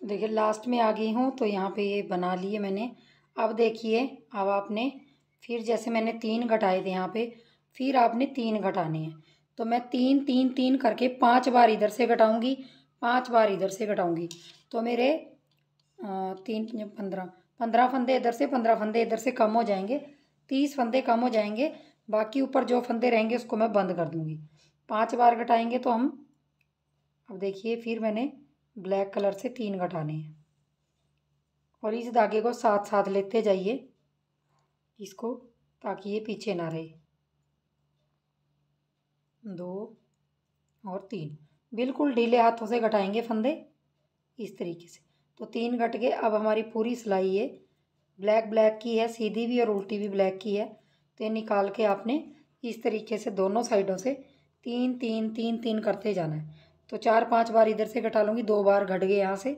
तो देखिए लास्ट में आ गई हूँ तो यहाँ पे ये बना लिए मैंने अब देखिए अब आपने फिर जैसे मैंने तीन घटाए थे यहाँ पे फिर आपने तीन घटाने हैं तो मैं तीन तीन तीन करके पांच बार इधर से घटाऊंगी पांच बार इधर से घटाऊंगी तो मेरे तीन पंद्रह पंद्रह फंदे इधर से पंद्रह फंदे इधर से कम हो जाएंगे तीस फंदे कम हो जाएंगे बाकी ऊपर जो फंदे रहेंगे उसको मैं बंद कर दूँगी पाँच बार घटाएंगे तो हम अब देखिए फिर मैंने ब्लैक कलर से तीन घटाने हैं और इस धागे को साथ साथ लेते जाइए इसको ताकि ये पीछे ना रहे दो और तीन बिल्कुल ढीले हाथों से घटाएंगे फंदे इस तरीके से तो तीन घट गए अब हमारी पूरी सिलाई ये ब्लैक ब्लैक की है सीधी भी और उल्टी भी ब्लैक की है तो ये निकाल के आपने इस तरीके से दोनों साइडों से तीन तीन तीन तीन करते जाना है तो चार पांच बार इधर से घटा लूँगी दो बार घट गए यहाँ से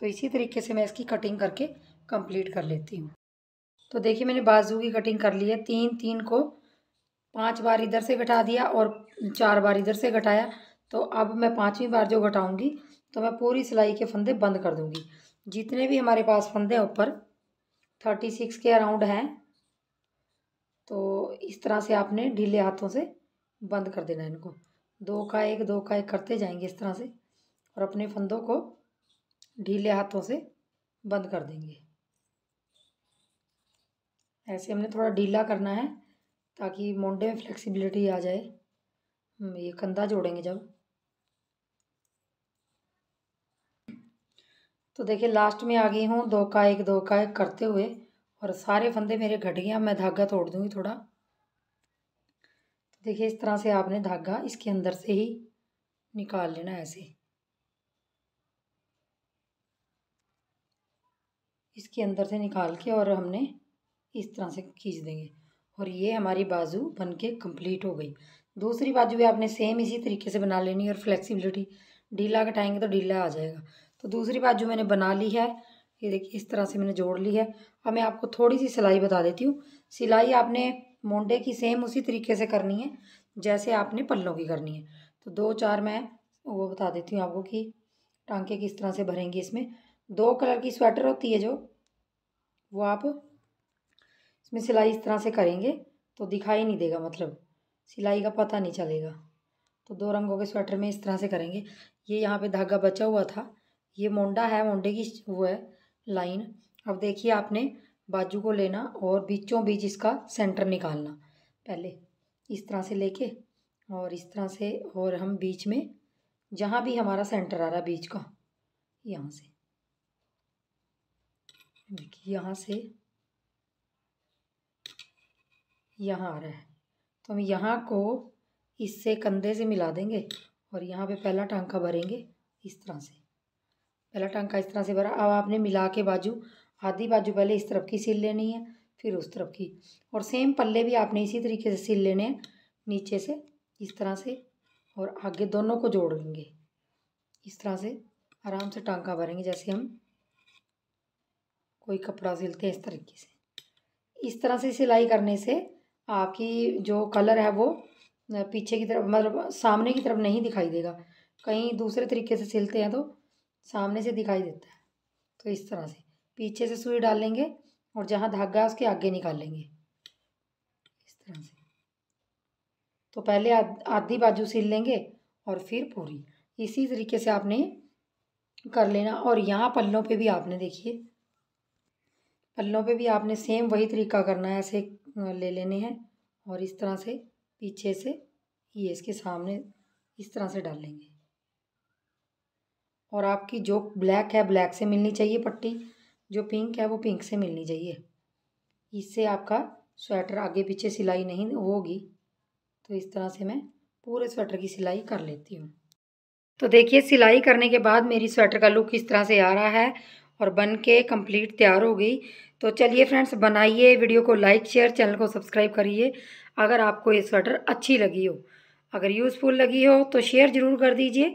तो इसी तरीके से मैं इसकी कटिंग करके कंप्लीट कर लेती हूँ तो देखिए मैंने बाजू की कटिंग कर ली है तीन तीन को पांच बार इधर से घटा दिया और चार बार इधर से घटाया तो अब मैं पाँचवीं बार जो घटाऊँगी तो मैं पूरी सिलाई के फंदे बंद कर दूँगी जितने भी हमारे पास फंदे हैं ऊपर थर्टी सिक्स के अराउंड हैं तो इस तरह से आपने ढीले हाथों से बंद कर देना है इनको दो का एक दो का एक करते जाएंगे इस तरह से और अपने फंदों को ढीले हाथों से बंद कर देंगे ऐसे हमने थोड़ा ढीला करना है ताकि मोंडे में फ्लेक्सिबिलिटी आ जाए ये कंधा जोड़ेंगे जब तो देखिए लास्ट में आ गई हूँ दो का एक दो का एक करते हुए और सारे फंदे मेरे घट गए मैं धागा तोड़ दूँगी थोड़ा तो देखिए इस तरह से आपने धागा इसके अंदर से ही निकाल लेना ऐसे इसके अंदर से निकाल के और हमने इस तरह से खींच देंगे और ये हमारी बाजू बन के कम्प्लीट हो गई दूसरी बाजू भी आपने सेम इसी तरीके से बना लेनी और फ्लेक्सिबिलिटी ढीला कटाएंगे तो ढीला आ जाएगा तो दूसरी बात जो मैंने बना ली है ये देखिए इस तरह से मैंने जोड़ ली है अब मैं आपको थोड़ी सी सिलाई बता देती हूँ सिलाई आपने मोंडे की सेम उसी तरीके से करनी है जैसे आपने पल्लों की करनी है तो दो चार मैं वो बता देती हूँ आपको कि टांके किस तरह से भरेंगे इसमें दो कलर की स्वेटर होती है जो वो आप इसमें सिलाई इस तरह से करेंगे तो दिखाई नहीं देगा मतलब सिलाई का पता नहीं चलेगा तो दो रंगों के स्वेटर में इस तरह से करेंगे ये यहाँ पे धागा बचा हुआ था ये मोंडा है मोंडे की वो है लाइन अब देखिए आपने बाजू को लेना और बीचों बीच इसका सेंटर निकालना पहले इस तरह से लेके और इस तरह से और हम बीच में जहाँ भी हमारा सेंटर आ रहा है बीच का यहाँ से देखिए यहाँ से यहाँ आ रहा है तो हम यहाँ को इससे कंधे से मिला देंगे और यहाँ पे पहला टांका भरेंगे इस तरह से पहला टांका इस तरह से भरा अब आपने मिला के बाजू आधी बाजू पहले इस तरफ की सिल लेनी है फिर उस तरफ की और सेम पल्ले भी आपने इसी तरीके से सिल लेने हैं नीचे से इस तरह से और आगे दोनों को जोड़ लेंगे इस तरह से आराम से टांका भरेंगे जैसे हम कोई कपड़ा सिलते हैं इस तरीके से इस तरह से सिलाई करने से आपकी जो कलर है वो पीछे की तरफ मतलब सामने की तरफ नहीं दिखाई देगा कहीं दूसरे तरीके से सिलते हैं तो सामने से दिखाई देता है तो इस तरह से पीछे से सुई डालेंगे और जहाँ धागा है उसके आगे निकाल लेंगे इस तरह से तो पहले आधी बाजू सिल लेंगे और फिर पूरी इसी तरीके से आपने कर लेना और यहाँ पल्लों पे भी आपने देखिए पल्लों पे भी आपने सेम वही तरीका करना है ऐसे ले लेने हैं और इस तरह से पीछे से ये इसके सामने इस तरह से डाल लेंगे और आपकी जो ब्लैक है ब्लैक से मिलनी चाहिए पट्टी जो पिंक है वो पिंक से मिलनी चाहिए इससे आपका स्वेटर आगे पीछे सिलाई नहीं होगी तो इस तरह से मैं पूरे स्वेटर की सिलाई कर लेती हूँ तो देखिए सिलाई करने के बाद मेरी स्वेटर का लुक इस तरह से आ रहा है और बन के कम्प्लीट तैयार हो गई तो चलिए फ्रेंड्स बनाइए वीडियो को लाइक शेयर चैनल को सब्सक्राइब करिए अगर आपको ये स्वेटर अच्छी लगी हो अगर यूज़फुल लगी हो तो शेयर ज़रूर कर दीजिए